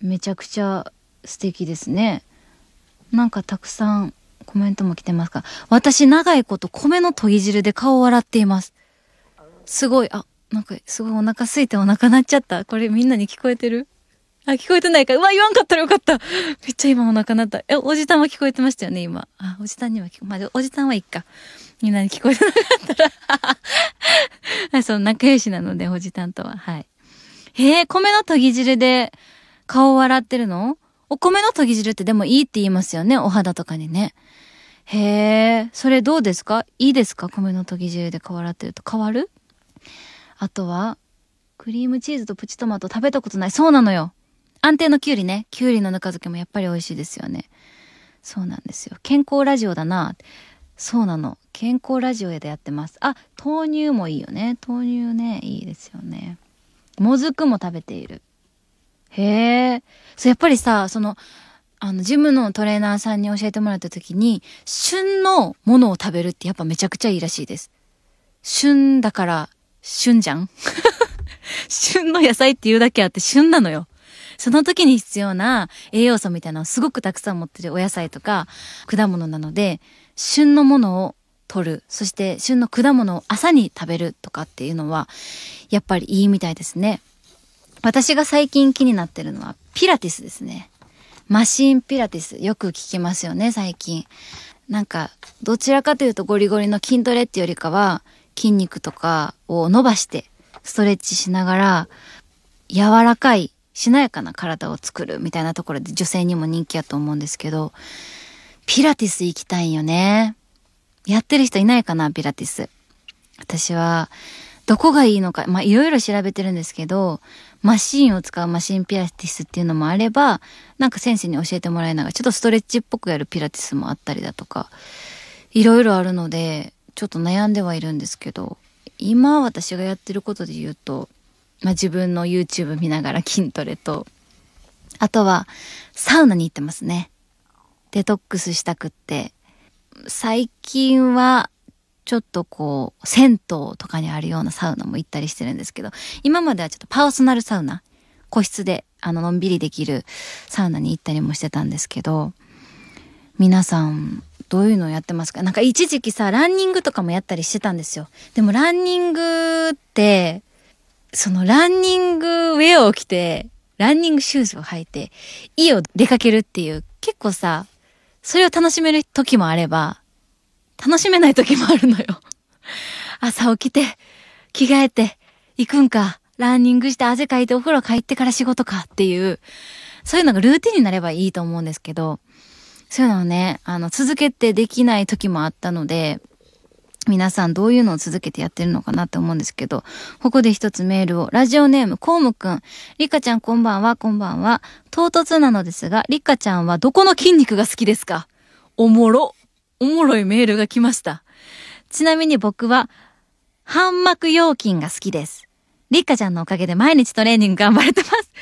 めちゃくちゃ素敵ですね。なんかたくさんコメントも来てますか私、長いこと米の研ぎ汁で顔を洗っています。すごい、あ、なんか、すごいお腹空いてお腹鳴っちゃった。これみんなに聞こえてるあ、聞こえてないか。うわ、言わんかったらよかった。めっちゃ今お腹鳴った。え、おじたんは聞こえてましたよね、今。あ、おじたんには聞こ、まあ、おじたんはいっか。みんなに聞こえてなかったら。はい、そう、仲良しなので、おじたんとは。はい。え、米の研ぎ汁で顔を洗ってるのお米の研ぎ汁ってでもいいって言いますよね、お肌とかにね。へえ、それどうですかいいですか米のとぎ汁で変わらってると変わるあとは、クリームチーズとプチトマト食べたことない。そうなのよ。安定のきゅうりね。きゅうりのぬか漬けもやっぱり美味しいですよね。そうなんですよ。健康ラジオだな。そうなの。健康ラジオでやってます。あ、豆乳もいいよね。豆乳ね、いいですよね。もずくも食べている。へえ。そう、やっぱりさ、その、あの、ジムのトレーナーさんに教えてもらった時に、旬のものを食べるってやっぱめちゃくちゃいいらしいです。旬だから、旬じゃん 旬の野菜っていうだけあって旬なのよ。その時に必要な栄養素みたいなのをすごくたくさん持ってるお野菜とか果物なので、旬のものを取る。そして旬の果物を朝に食べるとかっていうのは、やっぱりいいみたいですね。私が最近気になってるのはピラティスですね。マシンピラティスよく聞きますよね、最近。なんか、どちらかというとゴリゴリの筋トレってよりかは、筋肉とかを伸ばして、ストレッチしながら、柔らかい、しなやかな体を作るみたいなところで女性にも人気やと思うんですけど、ピラティス行きたいよね。やってる人いないかな、ピラティス。私は、どこがいいのか、まあ、いろいろ調べてるんですけど、マシーンを使うマシンピラティスっていうのもあれば、なんか先生に教えてもらいながら、ちょっとストレッチっぽくやるピラティスもあったりだとか、いろいろあるので、ちょっと悩んではいるんですけど、今私がやってることで言うと、まあ、自分の YouTube 見ながら筋トレと、あとはサウナに行ってますね。デトックスしたくって。最近はちょっとこう、銭湯とかにあるようなサウナも行ったりしてるんですけど、今まではちょっとパーソナルサウナ、個室で、あの、のんびりできるサウナに行ったりもしてたんですけど、皆さん、どういうのやってますかなんか一時期さ、ランニングとかもやったりしてたんですよ。でもランニングって、そのランニングウェアを着て、ランニングシューズを履いて、家を出かけるっていう、結構さ、それを楽しめる時もあれば、楽しめない時もあるのよ。朝起きて、着替えて、行くんか、ランニングして汗かいてお風呂帰ってから仕事かっていう、そういうのがルーティンになればいいと思うんですけど、そういうのをね、あの、続けてできない時もあったので、皆さんどういうのを続けてやってるのかなって思うんですけど、ここで一つメールを。ラジオネーム、コウムくん。リカちゃんこんばんは、こんばんは。唐突なのですが、リカちゃんはどこの筋肉が好きですかおもろ。おもろいメールが来ました。ちなみに僕は、半膜腰筋が好きです。りっかちゃんのおかげで毎日トレーニング頑張れてます。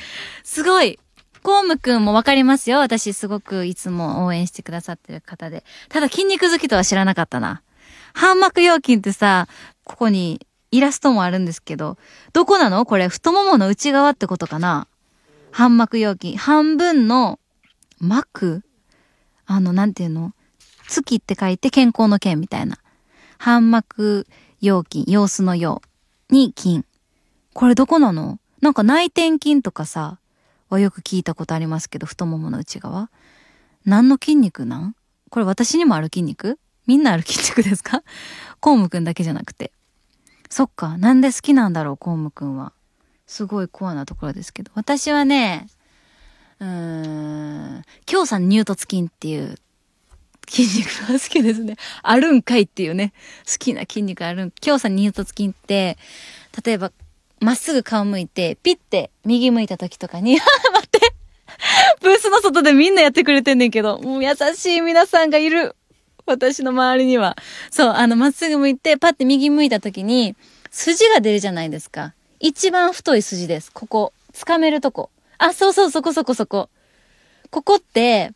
すごいコームくんもわかりますよ。私すごくいつも応援してくださってる方で。ただ筋肉好きとは知らなかったな。半膜腰筋ってさ、ここにイラストもあるんですけど、どこなのこれ太ももの内側ってことかな半膜腰筋。半分の膜あの、なんていうの月って書いて健康の剣みたいな。半膜腰筋、様子のように筋。これどこなのなんか内転筋とかさ、はよく聞いたことありますけど、太ももの内側。何の筋肉なんこれ私にもある筋肉みんなある筋肉ですかコウムくんだけじゃなくて。そっか、なんで好きなんだろう、コウムくんは。すごいコアなところですけど。私はね、うーん、強さ乳突筋っていう筋肉が好きですね。あるんかいっていうね。好きな筋肉あるん。今日さ、乳突筋って、例えば、まっすぐ顔向いて、ピッて右向いた時とかに、あ 待ってブースの外でみんなやってくれてんねんけど、もう優しい皆さんがいる。私の周りには。そう、あの、まっすぐ向いて、パッて右向いた時に、筋が出るじゃないですか。一番太い筋です。ここ。掴めるとこ。あ、そうそう、そこそこそこ。ここって、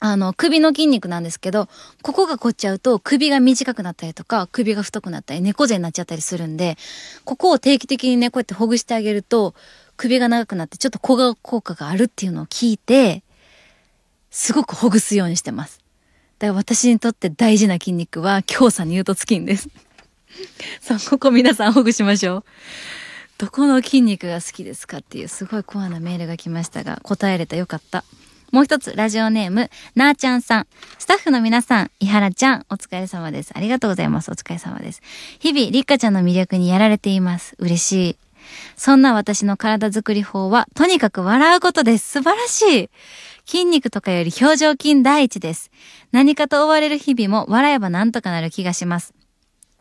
あの、首の筋肉なんですけど、ここが凝っちゃうと首が短くなったりとか、首が太くなったり、猫背になっちゃったりするんで、ここを定期的にね、こうやってほぐしてあげると、首が長くなってちょっと小顔効果があるっていうのを聞いて、すごくほぐすようにしてます。だから私にとって大事な筋肉は、強鎖乳突筋です。そ う、ここ皆さんほぐしましょう。どこの筋肉が好きですかっていうすごいコアなメールが来ましたが、答えれたよかった。もう一つ、ラジオネーム、なーちゃんさん。スタッフの皆さん、伊原ちゃん、お疲れ様です。ありがとうございます。お疲れ様です。日々、りっかちゃんの魅力にやられています。嬉しい。そんな私の体づくり法は、とにかく笑うことです。素晴らしい。筋肉とかより表情筋第一です。何かと追われる日々も笑えばなんとかなる気がします。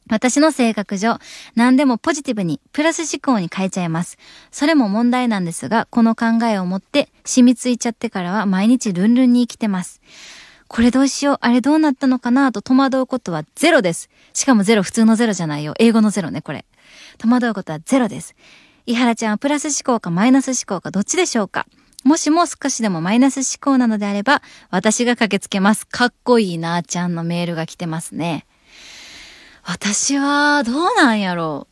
私の性格上、何でもポジティブに、プラス思考に変えちゃいます。それも問題なんですが、この考えを持って、染みついちゃってからは毎日ルンルンに生きてます。これどうしよう、あれどうなったのかなと戸惑うことはゼロです。しかもゼロ、普通のゼロじゃないよ。英語のゼロね、これ。戸惑うことはゼロです。伊原ちゃんはプラス思考かマイナス思考かどっちでしょうかもしも少しでもマイナス思考なのであれば、私が駆けつけます。かっこいいなーちゃんのメールが来てますね。私はどうなんやろ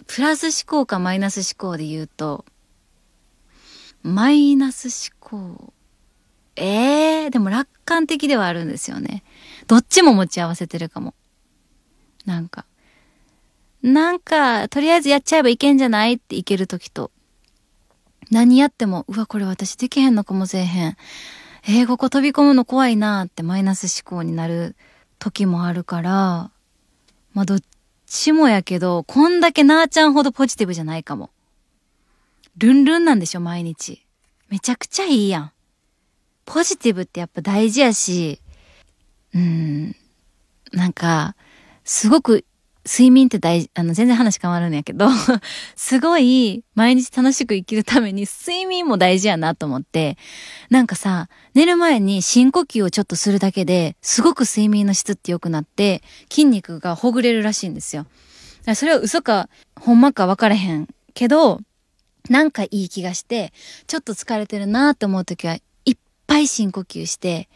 う。プラス思考かマイナス思考で言うと、マイナス思考。ええー、でも楽観的ではあるんですよね。どっちも持ち合わせてるかも。なんか。なんか、とりあえずやっちゃえばいけんじゃないっていけるときと。何やっても、うわ、これ私できへんのかもせえへん。えー、ここ飛び込むの怖いなーってマイナス思考になる時もあるから、まあ、どっちもやけど、こんだけなーちゃんほどポジティブじゃないかも。ルンルンなんでしょ、毎日。めちゃくちゃいいやん。ポジティブってやっぱ大事やし、うん、なんか、すごく睡眠って大事、あの、全然話変わるんやけど すごい、毎日楽しく生きるために、睡眠も大事やなと思って、なんかさ、寝る前に深呼吸をちょっとするだけで、すごく睡眠の質って良くなって、筋肉がほぐれるらしいんですよ。それは嘘か、ほんまか分からへんけど、なんかいい気がして、ちょっと疲れてるなって思う時は、いっぱい深呼吸して、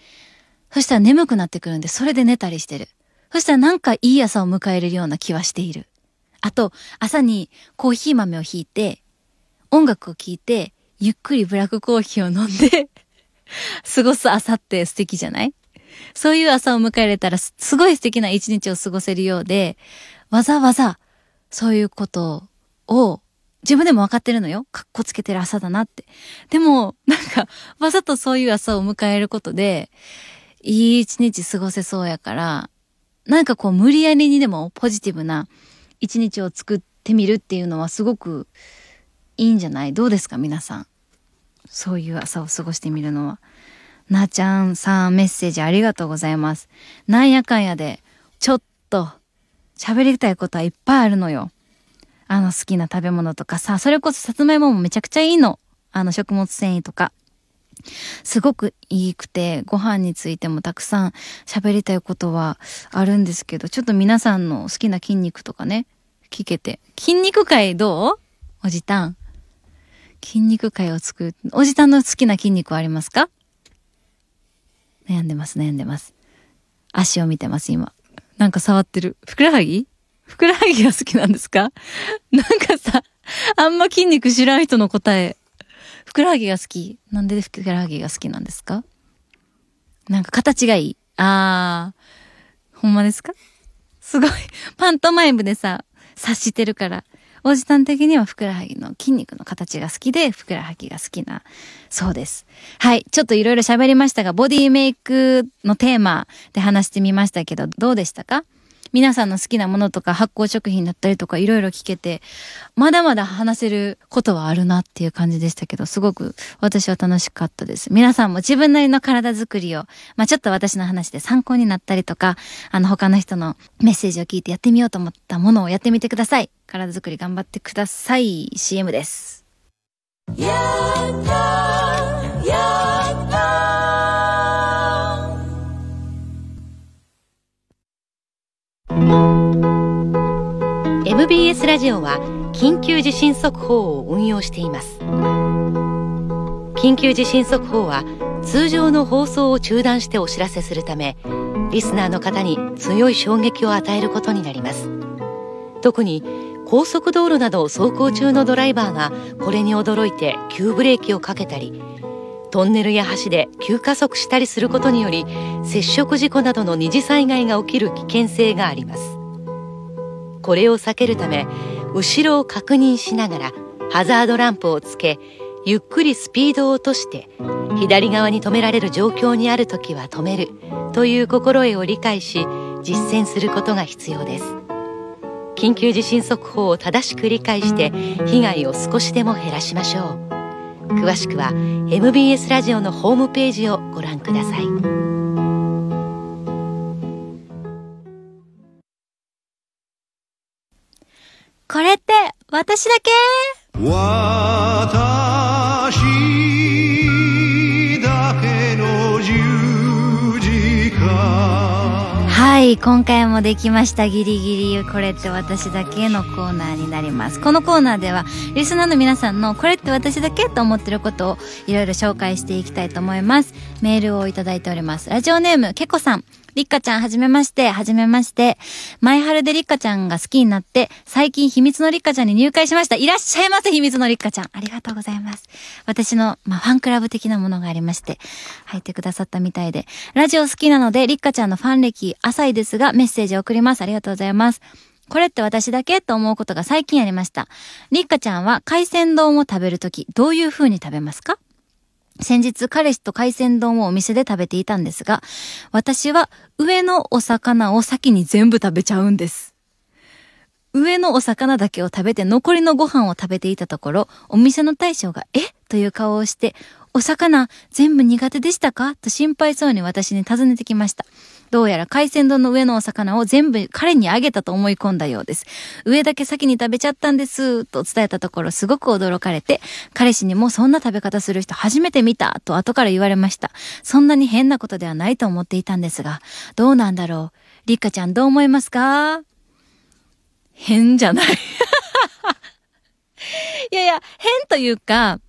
そしたら眠くなってくるんで、それで寝たりしてる。そしたらなんかいい朝を迎えるような気はしている。あと、朝にコーヒー豆をひいて、音楽を聴いて、ゆっくりブラックコーヒーを飲んで 過ごす朝って素敵じゃないそういう朝を迎えれたらす、ごい素敵な一日を過ごせるようで、わざわざ、そういうことを、自分でも分かってるのよ。かっこつけてる朝だなって。でも、なんか、わざとそういう朝を迎えることで、いい一日過ごせそうやから、なんかこう無理やりにでもポジティブな一日を作ってみるっていうのはすごくいいんじゃないどうですか皆さん。そういう朝を過ごしてみるのは。なちゃんさんメッセージありがとうございます。なんやかんやで、ちょっと喋りたいことはいっぱいあるのよ。あの好きな食べ物とかさ、それこそさつまいももめちゃくちゃいいの。あの食物繊維とか。すごくいいくて、ご飯についてもたくさん喋りたいことはあるんですけど、ちょっと皆さんの好きな筋肉とかね、聞けて。筋肉界どうおじたん。筋肉界を作る。おじたんの好きな筋肉はありますか悩んでます、悩んでます。足を見てます、今。なんか触ってる。ふくらはぎふくらはぎが好きなんですか なんかさ、あんま筋肉知らん人の答え、くらはぎが好き。なんでふくらはぎが好きなんですかなんか形がいい。あー、ほんまですかすごい。パントマイムでさ、察してるから。おじさん的にはふくらはぎの筋肉の形が好きで、ふくらはぎが好きな、そうです。はい。ちょっといろいろ喋りましたが、ボディメイクのテーマで話してみましたけど、どうでしたか皆さんの好きなものとか発酵食品だったりとかいろいろ聞けて、まだまだ話せることはあるなっていう感じでしたけど、すごく私は楽しかったです。皆さんも自分なりの体づくりを、まあ、ちょっと私の話で参考になったりとか、あの他の人のメッセージを聞いてやってみようと思ったものをやってみてください。体づくり頑張ってください。CM です。MBS ラジオは緊急地震速報を運用しています緊急地震速報は通常の放送を中断してお知らせするためリスナーの方に強い衝撃を与えることになります特に高速道路などを走行中のドライバーがこれに驚いて急ブレーキをかけたりトンネルや橋で急加速したりすることにより接触事故などの二次災害が起きる危険性がありますこれを避けるため後ろを確認しながらハザードランプをつけゆっくりスピードを落として左側に止められる状況にある時は止めるという心得を理解し実践することが必要です緊急地震速報を正しく理解して被害を少しでも減らしましょう詳しくは MBS ラジオのホームページをご覧くださいこれって私だけ私だけの十字架はい今回もできましたギリギリこれって私だけのコーナーになりますこのコーナーではリスナーの皆さんのこれって私だけと思ってることをいろいろ紹介していきたいと思いますメールをいただいておりますラジオネームけこさんりっかちゃんはじめまして、はじめまして。前春でりっかちゃんが好きになって、最近秘密のりっかちゃんに入会しました。いらっしゃいませ、秘密のりっかちゃん。ありがとうございます。私の、まあ、ファンクラブ的なものがありまして、入ってくださったみたいで。ラジオ好きなので、りっかちゃんのファン歴浅いですが、メッセージを送ります。ありがとうございます。これって私だけと思うことが最近ありました。りっかちゃんは海鮮丼を食べるとき、どういう風に食べますか先日彼氏と海鮮丼をお店で食べていたんですが、私は上のお魚を先に全部食べちゃうんです。上のお魚だけを食べて残りのご飯を食べていたところ、お店の大将が、えという顔をして、お魚全部苦手でしたかと心配そうに私に尋ねてきました。どうやら海鮮丼の上のお魚を全部彼にあげたと思い込んだようです。上だけ先に食べちゃったんです、と伝えたところすごく驚かれて、彼氏にもそんな食べ方する人初めて見た、と後から言われました。そんなに変なことではないと思っていたんですが、どうなんだろう。りっかちゃんどう思いますか変じゃない いやいや、変というか、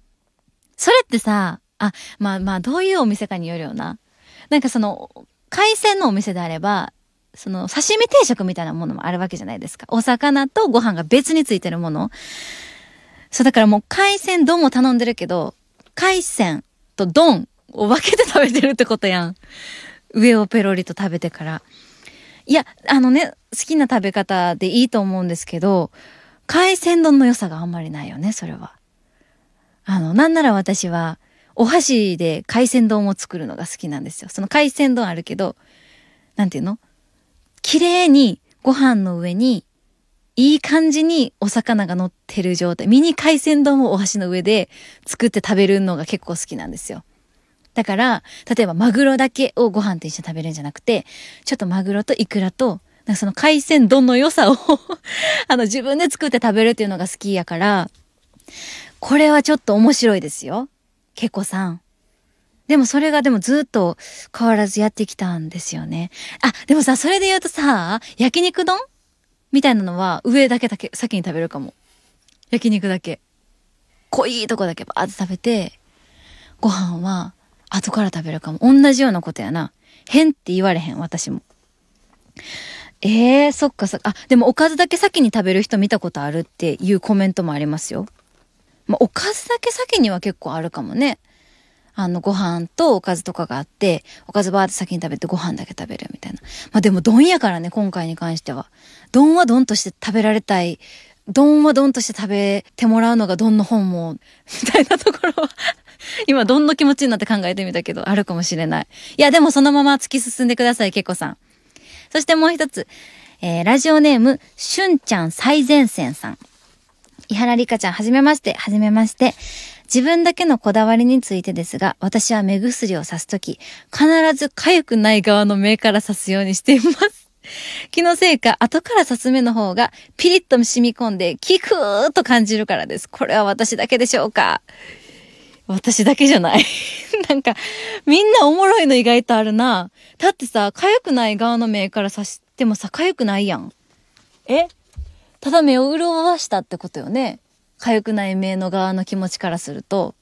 それってさ、あ、まあまあ、どういうお店かによるよな。なんかその、海鮮のお店であれば、その刺身定食みたいなものもあるわけじゃないですか。お魚とご飯が別についてるもの。そう、だからもう海鮮丼も頼んでるけど、海鮮と丼を分けて食べてるってことやん。上をペロリと食べてから。いや、あのね、好きな食べ方でいいと思うんですけど、海鮮丼の良さがあんまりないよね、それは。あの、なんなら私は、お箸で海鮮丼を作るのが好きなんですよ。その海鮮丼あるけど、なんていうの綺麗にご飯の上に、いい感じにお魚が乗ってる状態。ミニ海鮮丼をお箸の上で作って食べるのが結構好きなんですよ。だから、例えばマグロだけをご飯と一緒に食べるんじゃなくて、ちょっとマグロとイクラと、なんかその海鮮丼の良さを あの自分で作って食べるっていうのが好きやから、これはちょっと面白いですよ。けこさん。でもそれがでもずっと変わらずやってきたんですよね。あ、でもさ、それで言うとさ、焼肉丼みたいなのは上だけだけ先に食べるかも。焼肉だけ。濃いとこだけバーって食べて、ご飯は後から食べるかも。同じようなことやな。変って言われへん、私も。ええー、そっかそっか。あ、でもおかずだけ先に食べる人見たことあるっていうコメントもありますよ。まあ、おかずだけ先には結構あるかもね。あの、ご飯とおかずとかがあって、おかずバーって先に食べてご飯だけ食べるみたいな。まあ、でも丼やからね、今回に関しては。丼は丼として食べられたい。丼は丼として食べてもらうのが丼の本も、みたいなところは 今丼の気持ちになって考えてみたけど、あるかもしれない。いや、でもそのまま突き進んでください、けこさん。そしてもう一つ。えー、ラジオネーム、しゅんちゃん最前線さん。伊原里香ちゃん、はじめまして、はじめまして。自分だけのこだわりについてですが、私は目薬をさすとき、必ず痒くない側の目からさすようにしています。気のせいか、後からさす目の方が、ピリッと染み込んで、キクーと感じるからです。これは私だけでしょうか私だけじゃない なんか、みんなおもろいの意外とあるな。だってさ、痒くない側の目からさしてもさ、痒くないやん。えただ目を潤わしたってことよね。痒くない目の側の気持ちからすると、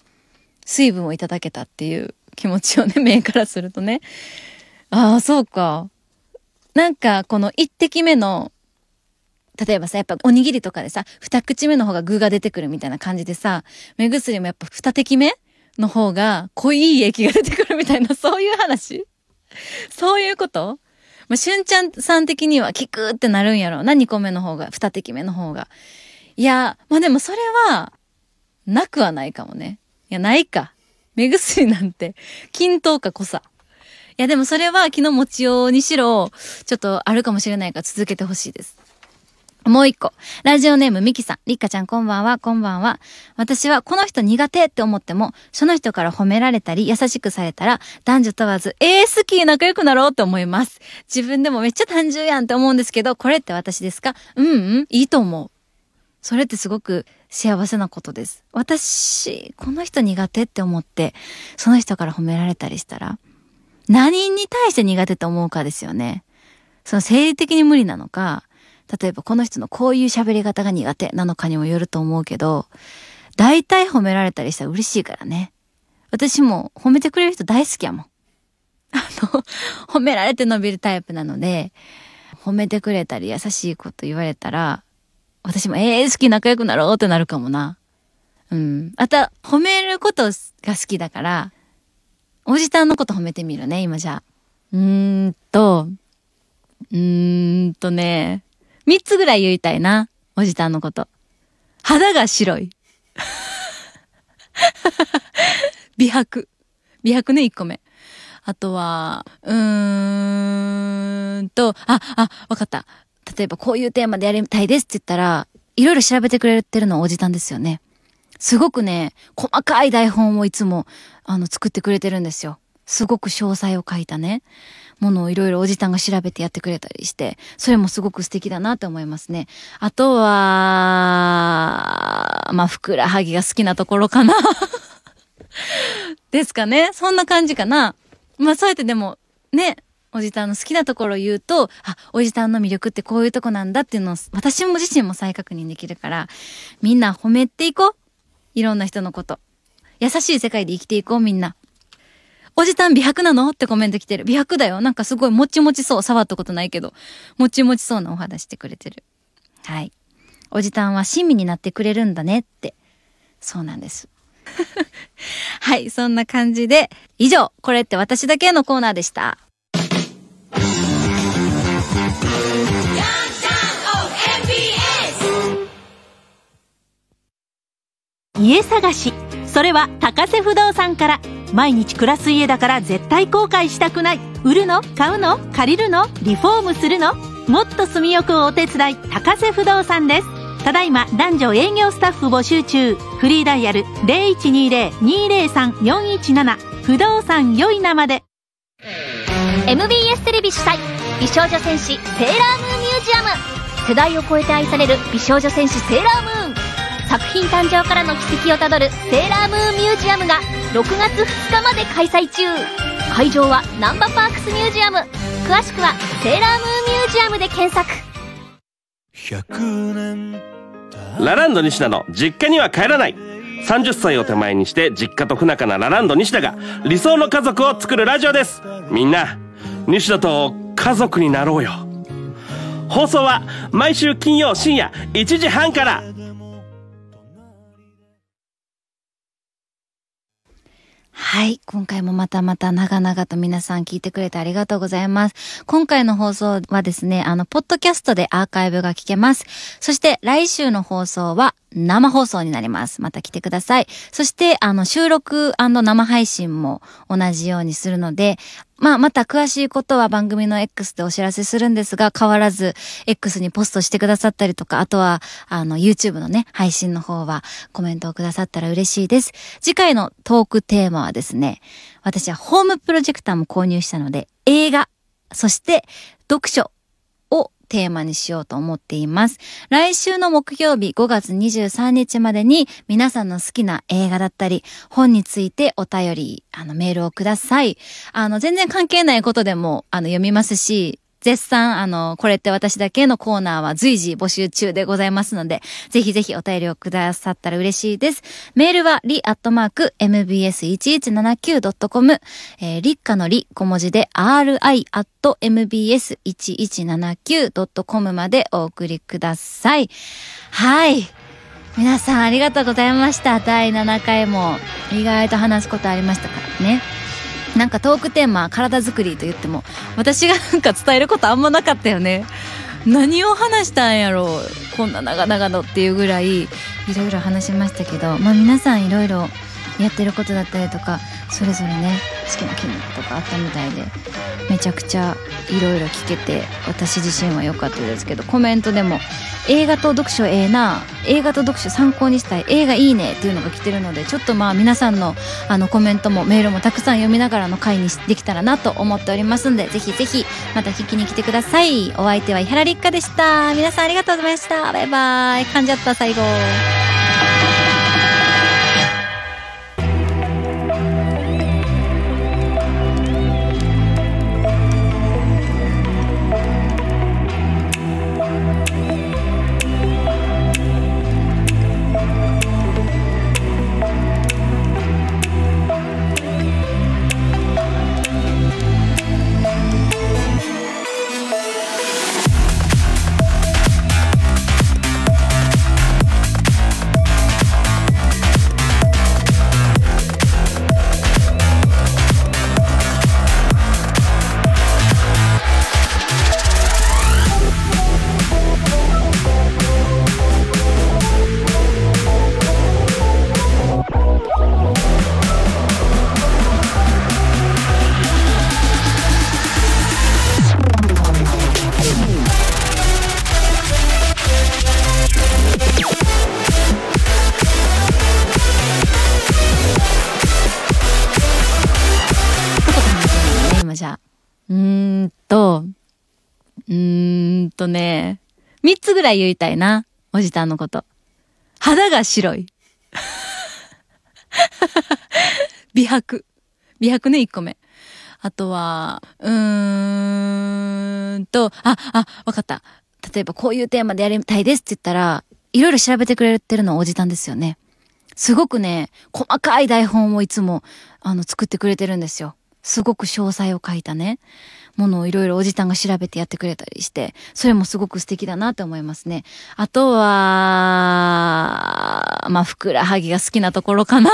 水分をいただけたっていう気持ちをね、目からするとね。ああ、そうか。なんか、この一滴目の、例えばさ、やっぱおにぎりとかでさ、二口目の方が具が出てくるみたいな感じでさ、目薬もやっぱ二滴目の方が濃い液が出てくるみたいな、そういう話 そういうことまあ、しゅんちゃんさん的には聞くってなるんやろうな、二個目の方が、二滴目の方が。いや、まあでもそれは、なくはないかもね。いや、ないか。目薬なんて、均等か濃さ。いや、でもそれは気の持ちようにしろ、ちょっとあるかもしれないから続けてほしいです。もう一個。ラジオネームミキさん。リッカちゃんこんばんは、こんばんは。私はこの人苦手って思っても、その人から褒められたり優しくされたら、男女問わず、えー、好き仲良くなろうと思います。自分でもめっちゃ単純やんって思うんですけど、これって私ですかうんうん、いいと思う。それってすごく幸せなことです。私、この人苦手って思って、その人から褒められたりしたら、何に対して苦手と思うかですよね。その生理的に無理なのか、例えばこの人のこういう喋り方が苦手なのかにもよると思うけど、大体褒められたりしたら嬉しいからね。私も褒めてくれる人大好きやもん。あの、褒められて伸びるタイプなので、褒めてくれたり優しいこと言われたら、私もええー、好き仲良くなろうってなるかもな。うん。あと、褒めることが好きだから、おじたんのこと褒めてみるね、今じゃあ。うーんと、うーんとね、三つぐらい言いたいな。おじたんのこと。肌が白い。美白。美白ね、一個目。あとは、うーんと、あ、あ、わかった。例えばこういうテーマでやりたいですって言ったら、いろいろ調べてくれてるのはおじたんですよね。すごくね、細かい台本をいつも、あの、作ってくれてるんですよ。すごく詳細を書いたね。ものをいろいろおじさんが調べてやってくれたりして、それもすごく素敵だなと思いますね。あとは、まあ、ふくらはぎが好きなところかな ですかね。そんな感じかな。まあ、そうやってでも、ね、おじさんの好きなところを言うと、あ、おじさんの魅力ってこういうとこなんだっていうのを、私も自身も再確認できるから、みんな褒めていこう。いろんな人のこと。優しい世界で生きていこう、みんな。おじたん美白なのってコメント来てる。美白だよ。なんかすごいもちもちそう。触ったことないけど。もちもちそうなお肌してくれてる。はい。おじたんは親身になってくれるんだねって。そうなんです。はい、そんな感じで、以上、これって私だけのコーナーでした。家探しそれは高瀬不動産から毎日暮らす家だから絶対後悔したくない売るの買うの借りるのリフォームするのもっと住みよくお手伝い高瀬不動産ですただいま男女営業スタッフ募集中フリーダイヤル0120-203-417不動産良いなまで MBS テレビ主催美少女戦士セーラームーンミュージアム世代を超えて愛される美少女戦士セーラームーン作品誕生からの軌跡をたどるセーラームーンミュージアムが6月2日まで開催中会場はンバーパークスミュージアム詳しくは「セーラームーンミュージアム」で検索ラランド西田の実家には帰らない30歳を手前にして実家と不仲なラランド西田が理想の家族を作るラジオですみんな西田と家族になろうよ放送は毎週金曜深夜1時半からはい。今回もまたまた長々と皆さん聞いてくれてありがとうございます。今回の放送はですね、あの、ポッドキャストでアーカイブが聞けます。そして来週の放送は生放送になります。また来てください。そして、あの、収録生配信も同じようにするので、まあ、また詳しいことは番組の X でお知らせするんですが、変わらず X にポストしてくださったりとか、あとは、あの、YouTube のね、配信の方はコメントをくださったら嬉しいです。次回のトークテーマはですね、私はホームプロジェクターも購入したので、映画、そして読書テーマにしようと思っています。来週の木曜日5月23日までに皆さんの好きな映画だったり本についてお便り、あのメールをください。あの全然関係ないことでもあの読みますし、絶賛、あの、これって私だけのコーナーは随時募集中でございますので、ぜひぜひお便りをくださったら嬉しいです。メールは、り、アットマーク、mbs1179.com、えー、りっかのり、小文字で、ri、アット、mbs1179.com までお送りください。はい。皆さんありがとうございました。第7回も、意外と話すことありましたからね。なんかトークテーマ体づくりと言っても私がなんか伝えることあんまなかったよね何を話したんやろうこんな長々のっていうぐらいいろいろ話しましたけどまあ皆さんいろいろやってることだったりとかそれぞれね好きな筋肉とかあったみたいでめちゃくちゃいろいろ聞けて私自身は良かったですけどコメントでも映画と読書ええな映画と読書参考にしたい映画いいねっていうのが来てるのでちょっとまあ皆さんのあのコメントもメールもたくさん読みながらの回にできたらなと思っておりますんでぜひぜひまた聞きに来てくださいお相手は伊原立花でした皆さんありがとうございましたバイバイ噛んじゃった最後三つぐらい言いたいな。おじたんのこと。肌が白い。美白。美白ね、一個目。あとは、うーんと、あ、あ、わかった。例えばこういうテーマでやりたいですって言ったら、いろいろ調べてくれてるのはおじたんですよね。すごくね、細かい台本をいつも、あの、作ってくれてるんですよ。すごく詳細を書いたね。ものをいろいろおじさんが調べてやってくれたりして、それもすごく素敵だなって思いますね。あとは、まあ、ふくらはぎが好きなところかな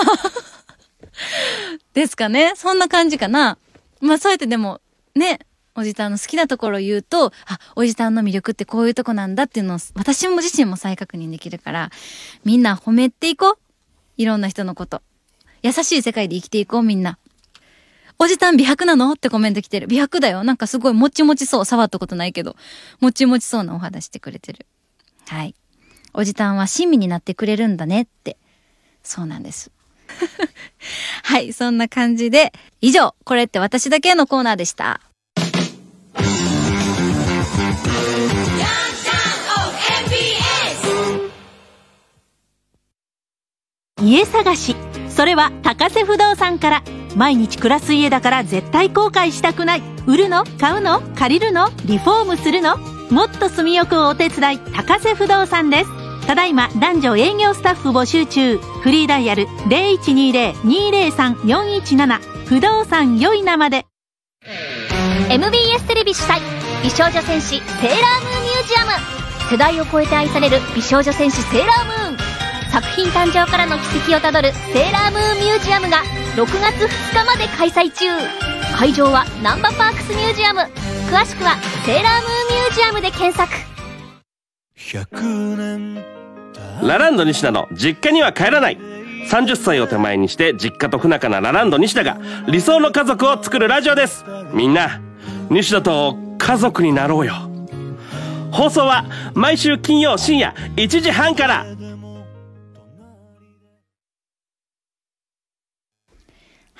ですかね。そんな感じかな。まあ、そうやってでも、ね、おじさんの好きなところを言うと、あ、おじさんの魅力ってこういうとこなんだっていうのを、私も自身も再確認できるから、みんな褒めていこう。いろんな人のこと。優しい世界で生きていこう、みんな。おじたん美白なのってコメント来てる。美白だよ。なんかすごいもちもちそう。触ったことないけど。もちもちそうなお肌してくれてる。はい。おじたんは親身になってくれるんだねって。そうなんです。はい、そんな感じで、以上、これって私だけのコーナーでした。家探し、それは高瀬不動産から。毎日暮らす家だから絶対後悔したくない売るの買うの借りるのリフォームするのもっと住みよくお手伝い高瀬不動産ですただいま男女営業スタッフ募集中フリーダイヤル0120-203-417不動産良い生まで MBS テレビ主催美少女戦士セーラームーンミュージアム世代を超えて愛される美少女戦士セーラームーン作品誕生からの軌跡をたどるセーラームーンミュージアムが6月2日まで開催中会場はナンバパークスミュージアム詳しくはセーラームーンミュージアムで検索ラランド西田の実家には帰らない30歳を手前にして実家と不仲なラランド西田が理想の家族を作るラジオですみんな西田と家族になろうよ放送は毎週金曜深夜1時半から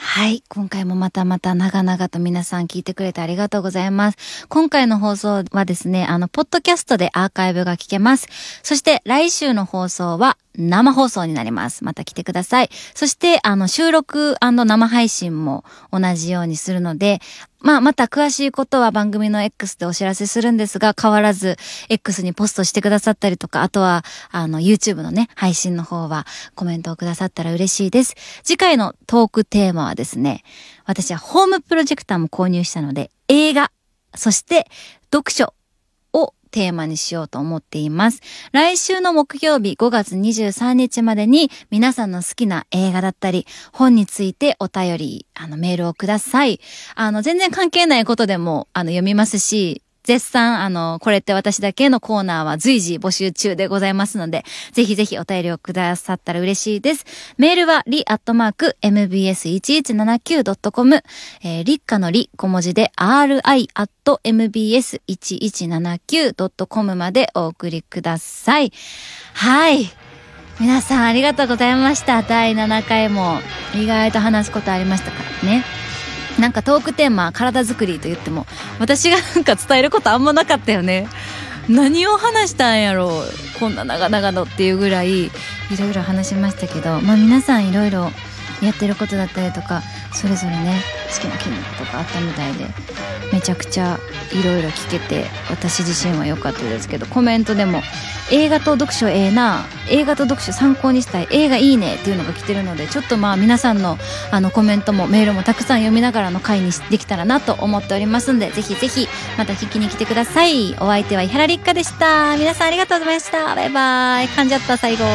はい。今回もまたまた長々と皆さん聞いてくれてありがとうございます。今回の放送はですね、あの、ポッドキャストでアーカイブが聞けます。そして来週の放送は生放送になります。また来てください。そして、あの、収録生配信も同じようにするので、まあ、また詳しいことは番組の X でお知らせするんですが、変わらず X にポストしてくださったりとか、あとは、あの、YouTube のね、配信の方はコメントをくださったら嬉しいです。次回のトークテーマはですね、私はホームプロジェクターも購入したので、映画、そして読書テーマにしようと思っています。来週の木曜日5月23日までに皆さんの好きな映画だったり、本についてお便り、あのメールをください。あの全然関係ないことでもあの読みますし、絶賛、あの、これって私だけのコーナーは随時募集中でございますので、ぜひぜひお便りをくださったら嬉しいです。メールは、り、アットマーク、mbs1179.com、えー、りっかのり、小文字で、ri、アット、mbs1179.com までお送りください。はい。皆さんありがとうございました。第7回も、意外と話すことありましたからね。なんかトークテーマ体づくりと言っても私がなんか伝えることあんまなかったよね何を話したんやろうこんな長々のっていうぐらいいろいろ話しましたけどまあ皆さんいろいろやってることだったりとかそれぞれね好きな筋肉とかあったみたいでめちゃくちゃいろいろ聞けて私自身は良かったですけどコメントでも映画と読書ええな映画と読書参考にしたい映画いいねっていうのが来てるのでちょっとまあ皆さんのあのコメントもメールもたくさん読みながらの回にできたらなと思っておりますんでぜひぜひまた聞きに来てくださいお相手は伊原立花でした皆さんありがとうございましたバイバイ噛んじゃった最後